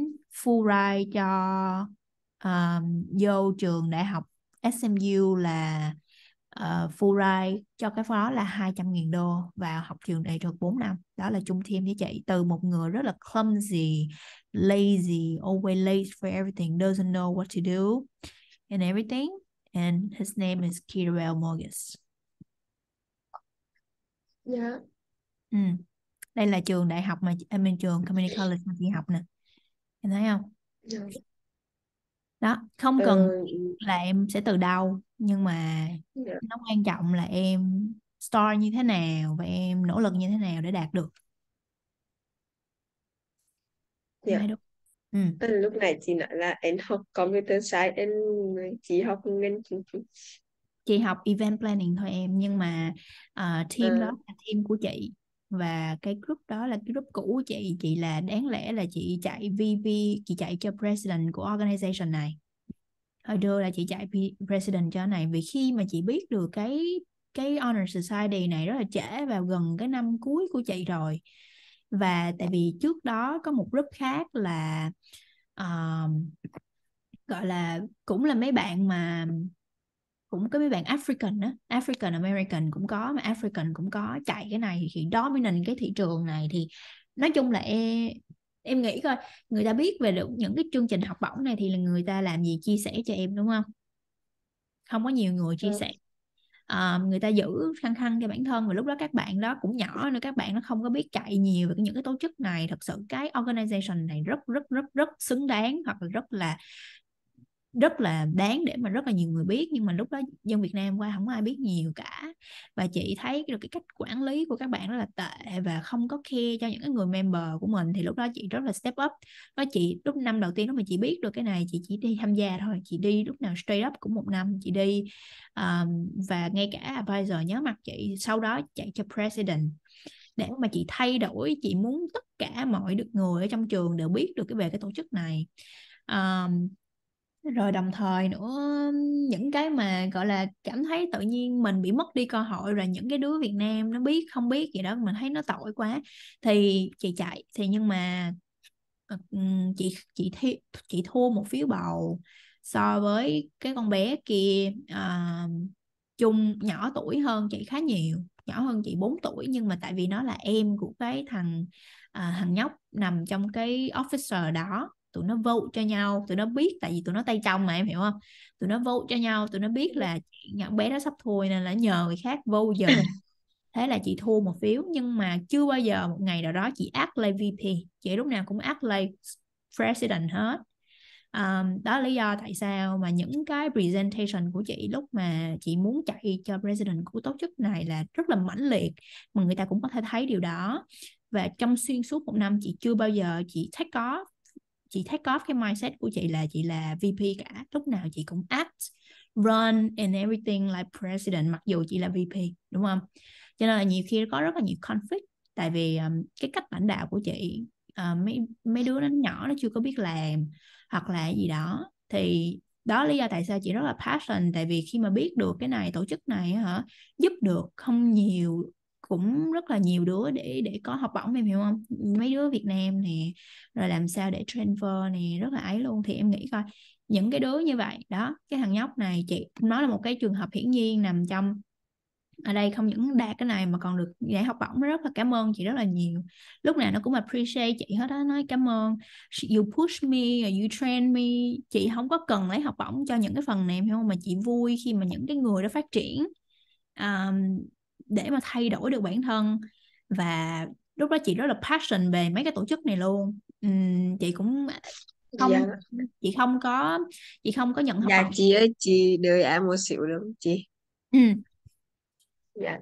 Fulbright cho uh, vô trường đại học SMU là uh, Fulbright cho cái đó là 200.000 đô vào học trường đại được 4 năm. Đó là chung thêm với chị từ một người rất là clumsy, lazy, always late for everything, doesn't know what to do and everything. And his name is Kirwell Morgis. Yeah. Dạ. Ừ. Đây là trường đại học mà em bên trường Community College mà chị học nè. Em thấy không? Yeah. Dạ. Đó, không cần ừ. là em sẽ từ đâu nhưng mà yeah. Dạ. nó quan trọng là em start như thế nào và em nỗ lực như thế nào để đạt được. yeah Đúng ừ. lúc này chị nói là em học computer science em chỉ học ngành chị học event planning thôi em nhưng mà uh, team ừ. đó là team của chị và cái group đó là cái group cũ của chị chị là đáng lẽ là chị chạy VP chị chạy cho president của organization này hồi đưa là chị chạy president cho này vì khi mà chị biết được cái cái honor society này rất là trễ vào gần cái năm cuối của chị rồi và tại vì trước đó có một group khác là uh, gọi là cũng là mấy bạn mà cũng có mấy bạn African đó African American cũng có mà African cũng có chạy cái này thì đó mới nên cái thị trường này thì nói chung là em em nghĩ coi người ta biết về được những cái chương trình học bổng này thì là người ta làm gì chia sẻ cho em đúng không không có nhiều người chia ừ. sẻ uh, người ta giữ khăng khăng cho bản thân và lúc đó các bạn đó cũng nhỏ nữa các bạn nó không có biết chạy nhiều về những cái tổ chức này thật sự cái organization này rất rất rất rất xứng đáng hoặc là rất là rất là đáng để mà rất là nhiều người biết nhưng mà lúc đó dân Việt Nam qua không ai biết nhiều cả và chị thấy được cái cách quản lý của các bạn rất là tệ và không có khe cho những cái người member của mình thì lúc đó chị rất là step up nó chị lúc năm đầu tiên lúc mà chị biết được cái này chị chỉ đi tham gia thôi chị đi lúc nào straight up cũng một năm chị đi um, và ngay cả advisor nhớ mặt chị sau đó chạy cho president để mà chị thay đổi chị muốn tất cả mọi được người ở trong trường đều biết được cái về cái tổ chức này um, rồi đồng thời nữa những cái mà gọi là cảm thấy tự nhiên mình bị mất đi cơ hội rồi những cái đứa Việt Nam nó biết không biết gì đó mình thấy nó tội quá thì chị chạy thì nhưng mà ờ, chị chị thi, chị thua một phiếu bầu so với cái con bé kia uh, chung nhỏ tuổi hơn chị khá nhiều nhỏ hơn chị 4 tuổi nhưng mà tại vì nó là em của cái thằng à, thằng nhóc nằm trong cái officer đó tụi nó vote cho nhau tụi nó biết tại vì tụi nó tay trong mà em hiểu không tụi nó vote cho nhau tụi nó biết là nhỏ bé đó sắp thua nên là nhờ người khác vote giờ thế là chị thua một phiếu nhưng mà chưa bao giờ một ngày nào đó chị act like VP chị lúc nào cũng act like president hết um, đó lý do tại sao mà những cái presentation của chị lúc mà chị muốn chạy cho president của tổ chức này là rất là mãnh liệt mà người ta cũng có thể thấy điều đó và trong xuyên suốt một năm chị chưa bao giờ chị take off chị take off cái mindset của chị là chị là VP cả lúc nào chị cũng act run and everything like president mặc dù chị là VP đúng không cho nên là nhiều khi có rất là nhiều conflict tại vì um, cái cách lãnh đạo của chị uh, mấy mấy đứa nó nhỏ nó chưa có biết làm hoặc là gì đó thì đó lý do tại sao chị rất là passion tại vì khi mà biết được cái này tổ chức này hả giúp được không nhiều cũng rất là nhiều đứa để để có học bổng em hiểu không mấy đứa Việt Nam nè rồi làm sao để transfer nè rất là ấy luôn thì em nghĩ coi những cái đứa như vậy đó cái thằng nhóc này chị nó là một cái trường hợp hiển nhiên nằm trong ở đây không những đạt cái này mà còn được giải học bổng rất là cảm ơn chị rất là nhiều lúc nào nó cũng appreciate chị hết á nói cảm ơn you push me or you train me chị không có cần lấy học bổng cho những cái phần này em hiểu không mà chị vui khi mà những cái người đó phát triển um, để mà thay đổi được bản thân và lúc đó chị rất là passion về mấy cái tổ chức này luôn uhm, chị cũng dạ. không dạ. chị không có chị không có nhận học dạ chị ơi chị đợi em một xíu được chị ừ dạ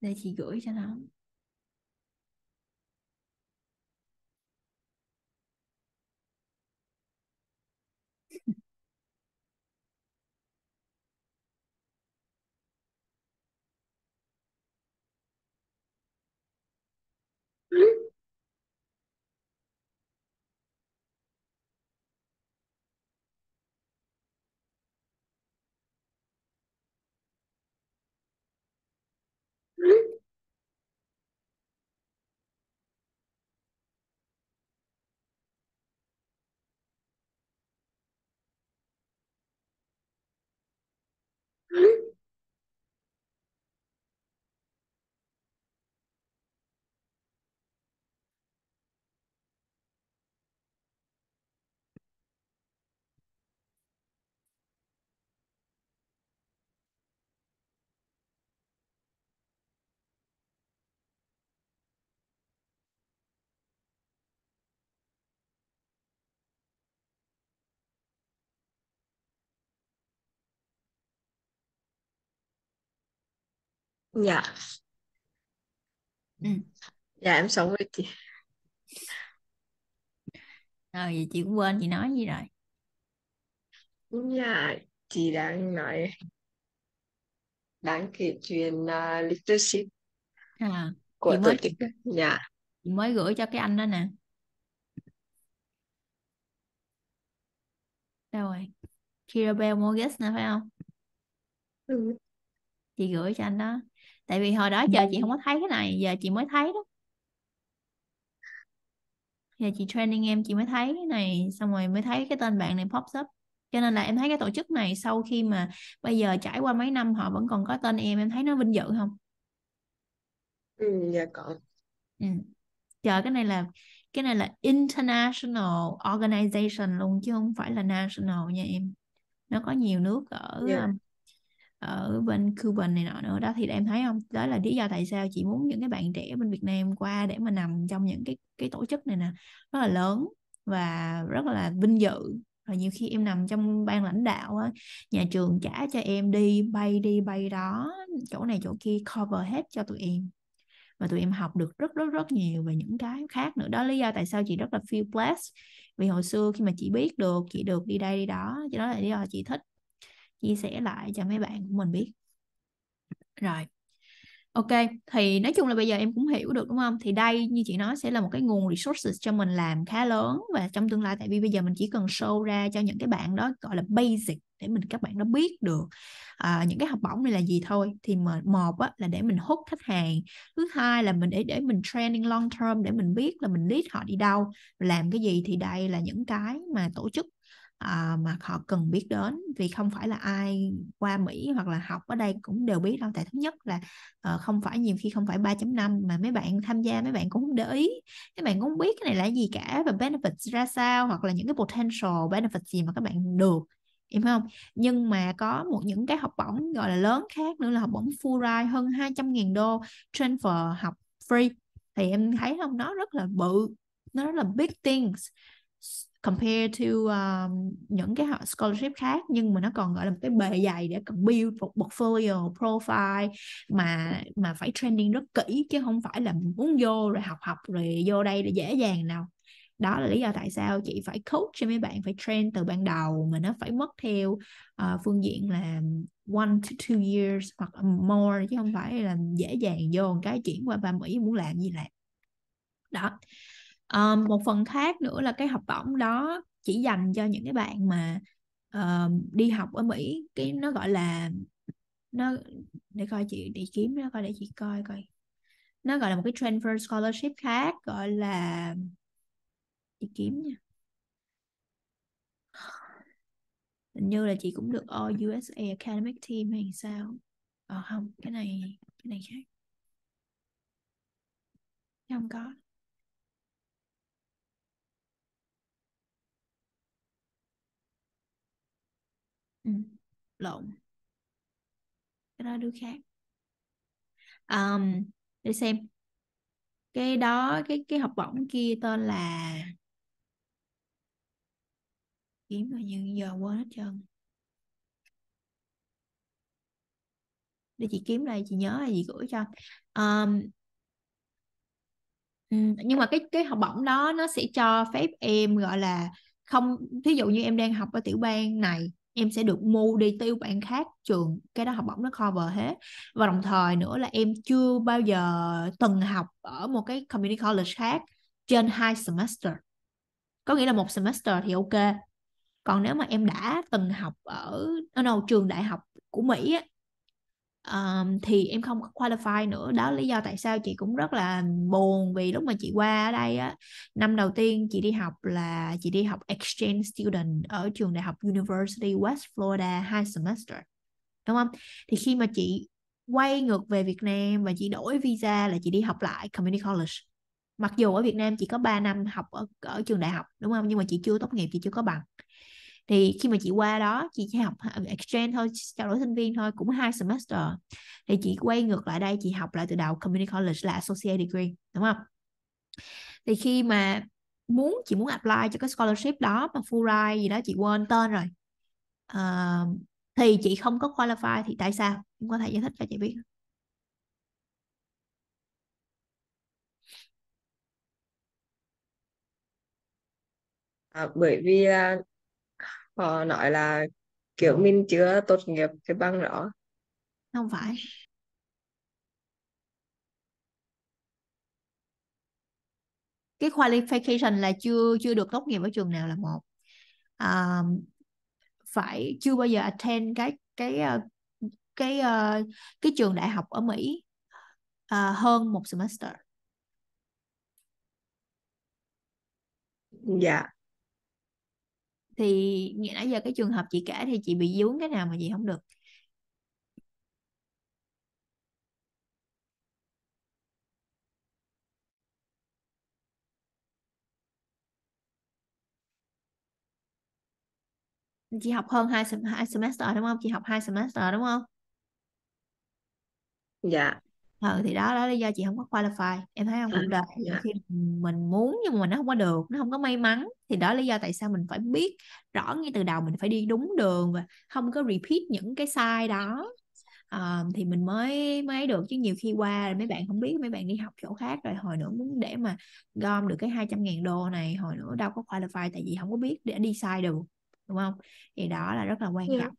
để chị gửi cho nó Mm-hmm. Dạ, Ừ. dạ em sống với chị. Rồi vậy chị cũng quên chị nói gì rồi. Dạ, chị đang nói đang kể chuyện à, leadership À, của chị tổ mới chức. Dạ, chị mới gửi cho cái anh đó nè. Đâu rồi? Kirabel Morges nè phải không? Ừ. Chị gửi cho anh đó tại vì hồi đó giờ chị không có thấy cái này giờ chị mới thấy đó giờ chị training em chị mới thấy cái này xong rồi mới thấy cái tên bạn này pop up cho nên là em thấy cái tổ chức này sau khi mà bây giờ trải qua mấy năm họ vẫn còn có tên em em thấy nó vinh dự không ừ dạ còn ừ. chờ cái này là cái này là international organization luôn chứ không phải là national nha em nó có nhiều nước ở yeah. Dạ. Um, ở bên Cuban này nọ nữa đó thì em thấy không đó là lý do tại sao chị muốn những cái bạn trẻ bên Việt Nam qua để mà nằm trong những cái cái tổ chức này nè rất là lớn và rất là vinh dự rồi nhiều khi em nằm trong ban lãnh đạo á, nhà trường trả cho em đi bay đi bay đó chỗ này chỗ kia cover hết cho tụi em và tụi em học được rất rất rất nhiều về những cái khác nữa đó lý do tại sao chị rất là feel blessed vì hồi xưa khi mà chị biết được chị được đi đây đi đó cho đó là lý do chị thích chia sẻ lại cho mấy bạn của mình biết rồi ok thì nói chung là bây giờ em cũng hiểu được đúng không thì đây như chị nói sẽ là một cái nguồn resources cho mình làm khá lớn và trong tương lai tại vì bây giờ mình chỉ cần show ra cho những cái bạn đó gọi là basic để mình các bạn nó biết được à, những cái học bổng này là gì thôi thì mà, một á, là để mình hút khách hàng thứ hai là mình để để mình training long term để mình biết là mình lead họ đi đâu làm cái gì thì đây là những cái mà tổ chức Ờ, mà họ cần biết đến vì không phải là ai qua Mỹ hoặc là học ở đây cũng đều biết đâu tại thứ nhất là à, không phải nhiều khi không phải 3.5 mà mấy bạn tham gia mấy bạn cũng không để ý mấy bạn cũng không biết cái này là gì cả và benefits ra sao hoặc là những cái potential benefit gì mà các bạn được em không nhưng mà có một những cái học bổng gọi là lớn khác nữa là học bổng Fulbright hơn 200.000 đô transfer học free thì em thấy không nó rất là bự nó rất là big things compare to um, những cái scholarship khác nhưng mà nó còn gọi là một cái bề dày để cần build một portfolio profile mà mà phải training rất kỹ chứ không phải là muốn vô rồi học học rồi vô đây là dễ dàng nào đó là lý do tại sao chị phải coach cho mấy bạn phải train từ ban đầu mà nó phải mất theo uh, phương diện là one to two years hoặc more chứ không phải là dễ dàng vô một cái chuyển qua ba mỹ muốn làm gì làm đó um, một phần khác nữa là cái học bổng đó chỉ dành cho những cái bạn mà uh, đi học ở Mỹ cái nó gọi là nó để coi chị đi kiếm nó coi để chị coi coi nó gọi là một cái transfer scholarship khác gọi là chị kiếm nha hình như là chị cũng được all USA academic team hay sao ờ không cái này cái này khác không có Ừ, lộn cái đó đứa khác um, để xem cái đó cái cái học bổng kia tên là kiếm rồi nhưng giờ quên hết trơn để chị kiếm lại chị nhớ là chị gửi cho um, nhưng mà cái cái học bổng đó nó sẽ cho phép em gọi là không thí dụ như em đang học ở tiểu bang này em sẽ được mua đi tiêu bạn khác trường cái đó học bổng nó cover hết và đồng thời nữa là em chưa bao giờ từng học ở một cái community college khác trên hai semester có nghĩa là một semester thì ok còn nếu mà em đã từng học ở ở đâu trường đại học của Mỹ á, um, thì em không qualify nữa đó lý do tại sao chị cũng rất là buồn vì lúc mà chị qua ở đây á năm đầu tiên chị đi học là chị đi học exchange student ở trường đại học University West Florida hai semester đúng không thì khi mà chị quay ngược về Việt Nam và chị đổi visa là chị đi học lại community college mặc dù ở Việt Nam chỉ có 3 năm học ở, ở trường đại học đúng không nhưng mà chị chưa tốt nghiệp chị chưa có bằng thì khi mà chị qua đó chị chỉ học ờ, exchange thôi trao đổi sinh viên thôi cũng hai semester thì chị quay ngược lại đây chị học lại từ đầu community college là associate degree đúng không thì khi mà muốn chị muốn apply cho cái scholarship đó mà Fulbright gì đó chị quên tên rồi uh, thì chị không có qualify thì tại sao em có thể giải thích cho chị biết À, bởi vì uh, họ ờ, nói là kiểu ờ. mình chưa tốt nghiệp cái bằng đó không phải cái qualification là chưa chưa được tốt nghiệp ở trường nào là một à, phải chưa bao giờ attend cái cái ờ, cái cái, cái trường đại học ở Mỹ à, hơn một semester dạ thì như nãy giờ cái trường hợp chị kể thì chị bị dướng cái nào mà chị không được chị học hơn hai, hai semester đúng không chị học hai semester đúng không dạ ừ thì đó đó là lý do chị không có qualify em thấy không à, cuộc đời dạ. khi mình muốn nhưng mà nó không có được nó không có may mắn thì đó là lý do tại sao mình phải biết rõ ngay từ đầu mình phải đi đúng đường và không có repeat những cái sai đó à, thì mình mới mới được chứ nhiều khi qua mấy bạn không biết mấy bạn đi học chỗ khác rồi hồi nữa muốn để mà gom được cái 200 ngàn đô này hồi nữa đâu có qualify tại vì không có biết để đi sai được đúng không thì đó là rất là quan dạ. trọng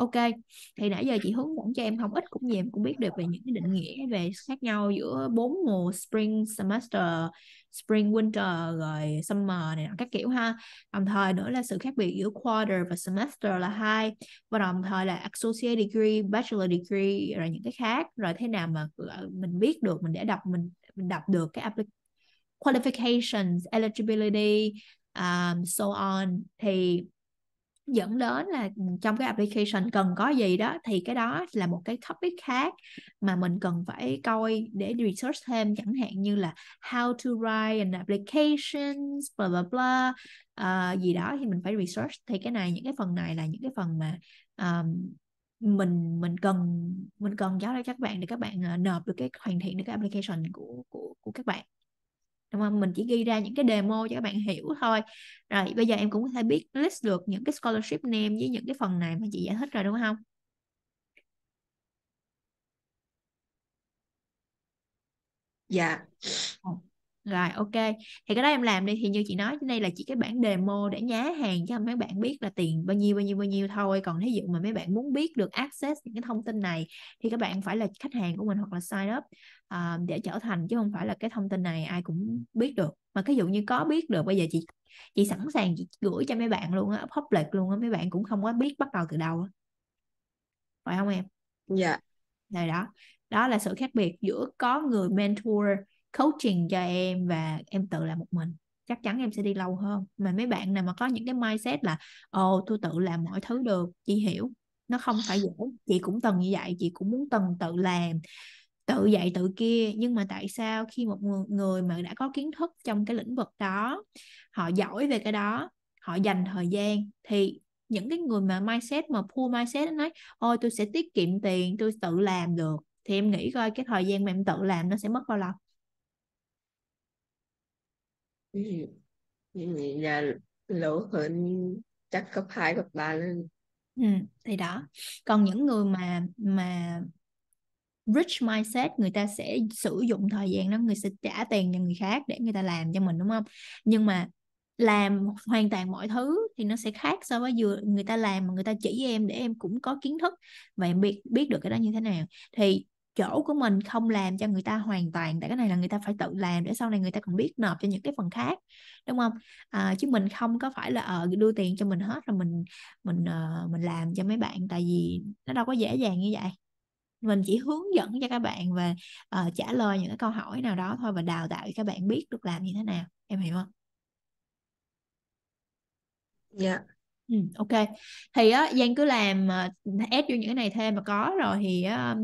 ok thì nãy giờ chị hướng dẫn cho em không ít cũng nhiều em cũng biết được về những cái định nghĩa về khác nhau giữa bốn mùa spring semester spring winter rồi summer này các kiểu ha đồng thời nữa là sự khác biệt giữa quarter và semester là hai và đồng thời là associate degree bachelor degree rồi những cái khác rồi thế nào mà ờ, mình biết được mình để đọc mình mình đọc được cái application qualifications eligibility um, so on thì dẫn đến là trong cái application cần có gì đó thì cái đó là một cái topic khác mà mình cần phải coi để research thêm chẳng hạn như là how to write an application blah blah bla uh, gì đó thì mình phải research thì cái này những cái phần này là những cái phần mà um, mình mình cần mình cần giáo cho các bạn để các bạn ờ, nộp được cái hoàn thiện được cái application của của của các bạn đúng không mình chỉ ghi ra những cái demo cho các bạn hiểu thôi rồi bây giờ em cũng có thể biết list được những cái scholarship name với những cái phần này mà chị giải thích rồi đúng không dạ yeah rồi ok thì cái đó em làm đi thì như chị nói trên đây là chỉ cái bản demo để nhá hàng cho mấy bạn biết là tiền bao nhiêu bao nhiêu bao nhiêu thôi còn thí dụ mà mấy bạn muốn biết được access những cái thông tin này thì các bạn phải là khách hàng của mình hoặc là sign up uh, để trở thành chứ không phải là cái thông tin này ai cũng biết được mà cái dụ như có biết được bây giờ chị chị sẵn sàng chị gửi cho mấy bạn luôn á public luôn á mấy bạn cũng không có biết bắt đầu từ đâu phải không em dạ yeah. Đây đó đó là sự khác biệt giữa có người mentor coaching cho em và em tự làm một mình chắc chắn em sẽ đi lâu hơn mà mấy bạn nào mà có những cái mindset là ồ tôi tự làm mọi thứ được chị hiểu nó không phải dễ chị cũng từng như vậy chị cũng muốn từng tự làm tự dạy tự kia nhưng mà tại sao khi một người mà đã có kiến thức trong cái lĩnh vực đó họ giỏi về cái đó họ dành thời gian thì những cái người mà mindset mà poor mindset nói ôi tôi sẽ tiết kiệm tiền tôi tự làm được thì em nghĩ coi cái thời gian mà em tự làm nó sẽ mất bao lâu nhà lỗ hơn chắc cấp 2, cấp 3 lên ừ, thì đó còn những người mà mà rich mindset người ta sẽ sử dụng thời gian đó người sẽ trả tiền cho người khác để người ta làm cho mình đúng không nhưng mà làm hoàn toàn mọi thứ thì nó sẽ khác so với vừa người ta làm mà người ta chỉ em để em cũng có kiến thức và em biết biết được cái đó như thế nào thì chỗ của mình không làm cho người ta hoàn toàn tại cái này là người ta phải tự làm để sau này người ta còn biết nộp cho những cái phần khác đúng không à, chứ mình không có phải là ờ đưa tiền cho mình hết rồi mình mình uh, mình làm cho mấy bạn tại vì nó đâu có dễ dàng như vậy mình chỉ hướng dẫn cho các bạn và uh, ờ, trả lời những cái câu hỏi nào đó thôi và đào tạo cho các bạn biết được làm như thế nào em hiểu không dạ yeah. Ừ, ok thì á Giang cứ làm uh, add vô những cái này thêm mà có rồi thì um,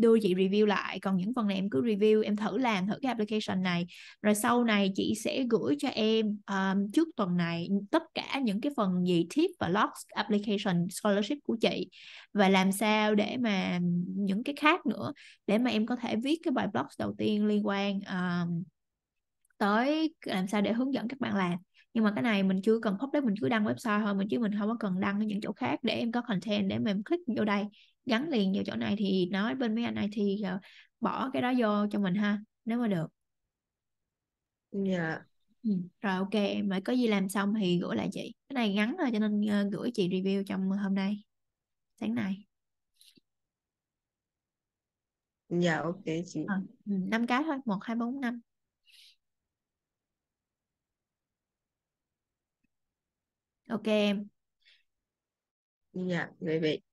đưa chị review lại còn những phần này em cứ review em thử làm thử cái application này rồi sau này chị sẽ gửi cho em um, trước tuần này tất cả những cái phần gì tip và logs application scholarship của chị và làm sao để mà những cái khác nữa để mà em có thể viết cái bài blog đầu tiên liên quan um, tới làm sao để hướng dẫn các bạn làm nhưng mà cái này mình chưa cần public mình cứ đăng website thôi mình chứ mình không có cần đăng ở những chỗ khác để em có content để mình click vô đây gắn liền vào chỗ này thì nói bên mấy anh này thì bỏ cái đó vô cho mình ha nếu mà được dạ yeah. ừ. rồi ok em mới có gì làm xong thì gửi lại chị cái này ngắn rồi cho nên uh, gửi chị review trong hôm nay sáng nay dạ yeah, ok chị ờ, ừ, năm à, cái thôi một hai bốn năm ok em dạ quý vị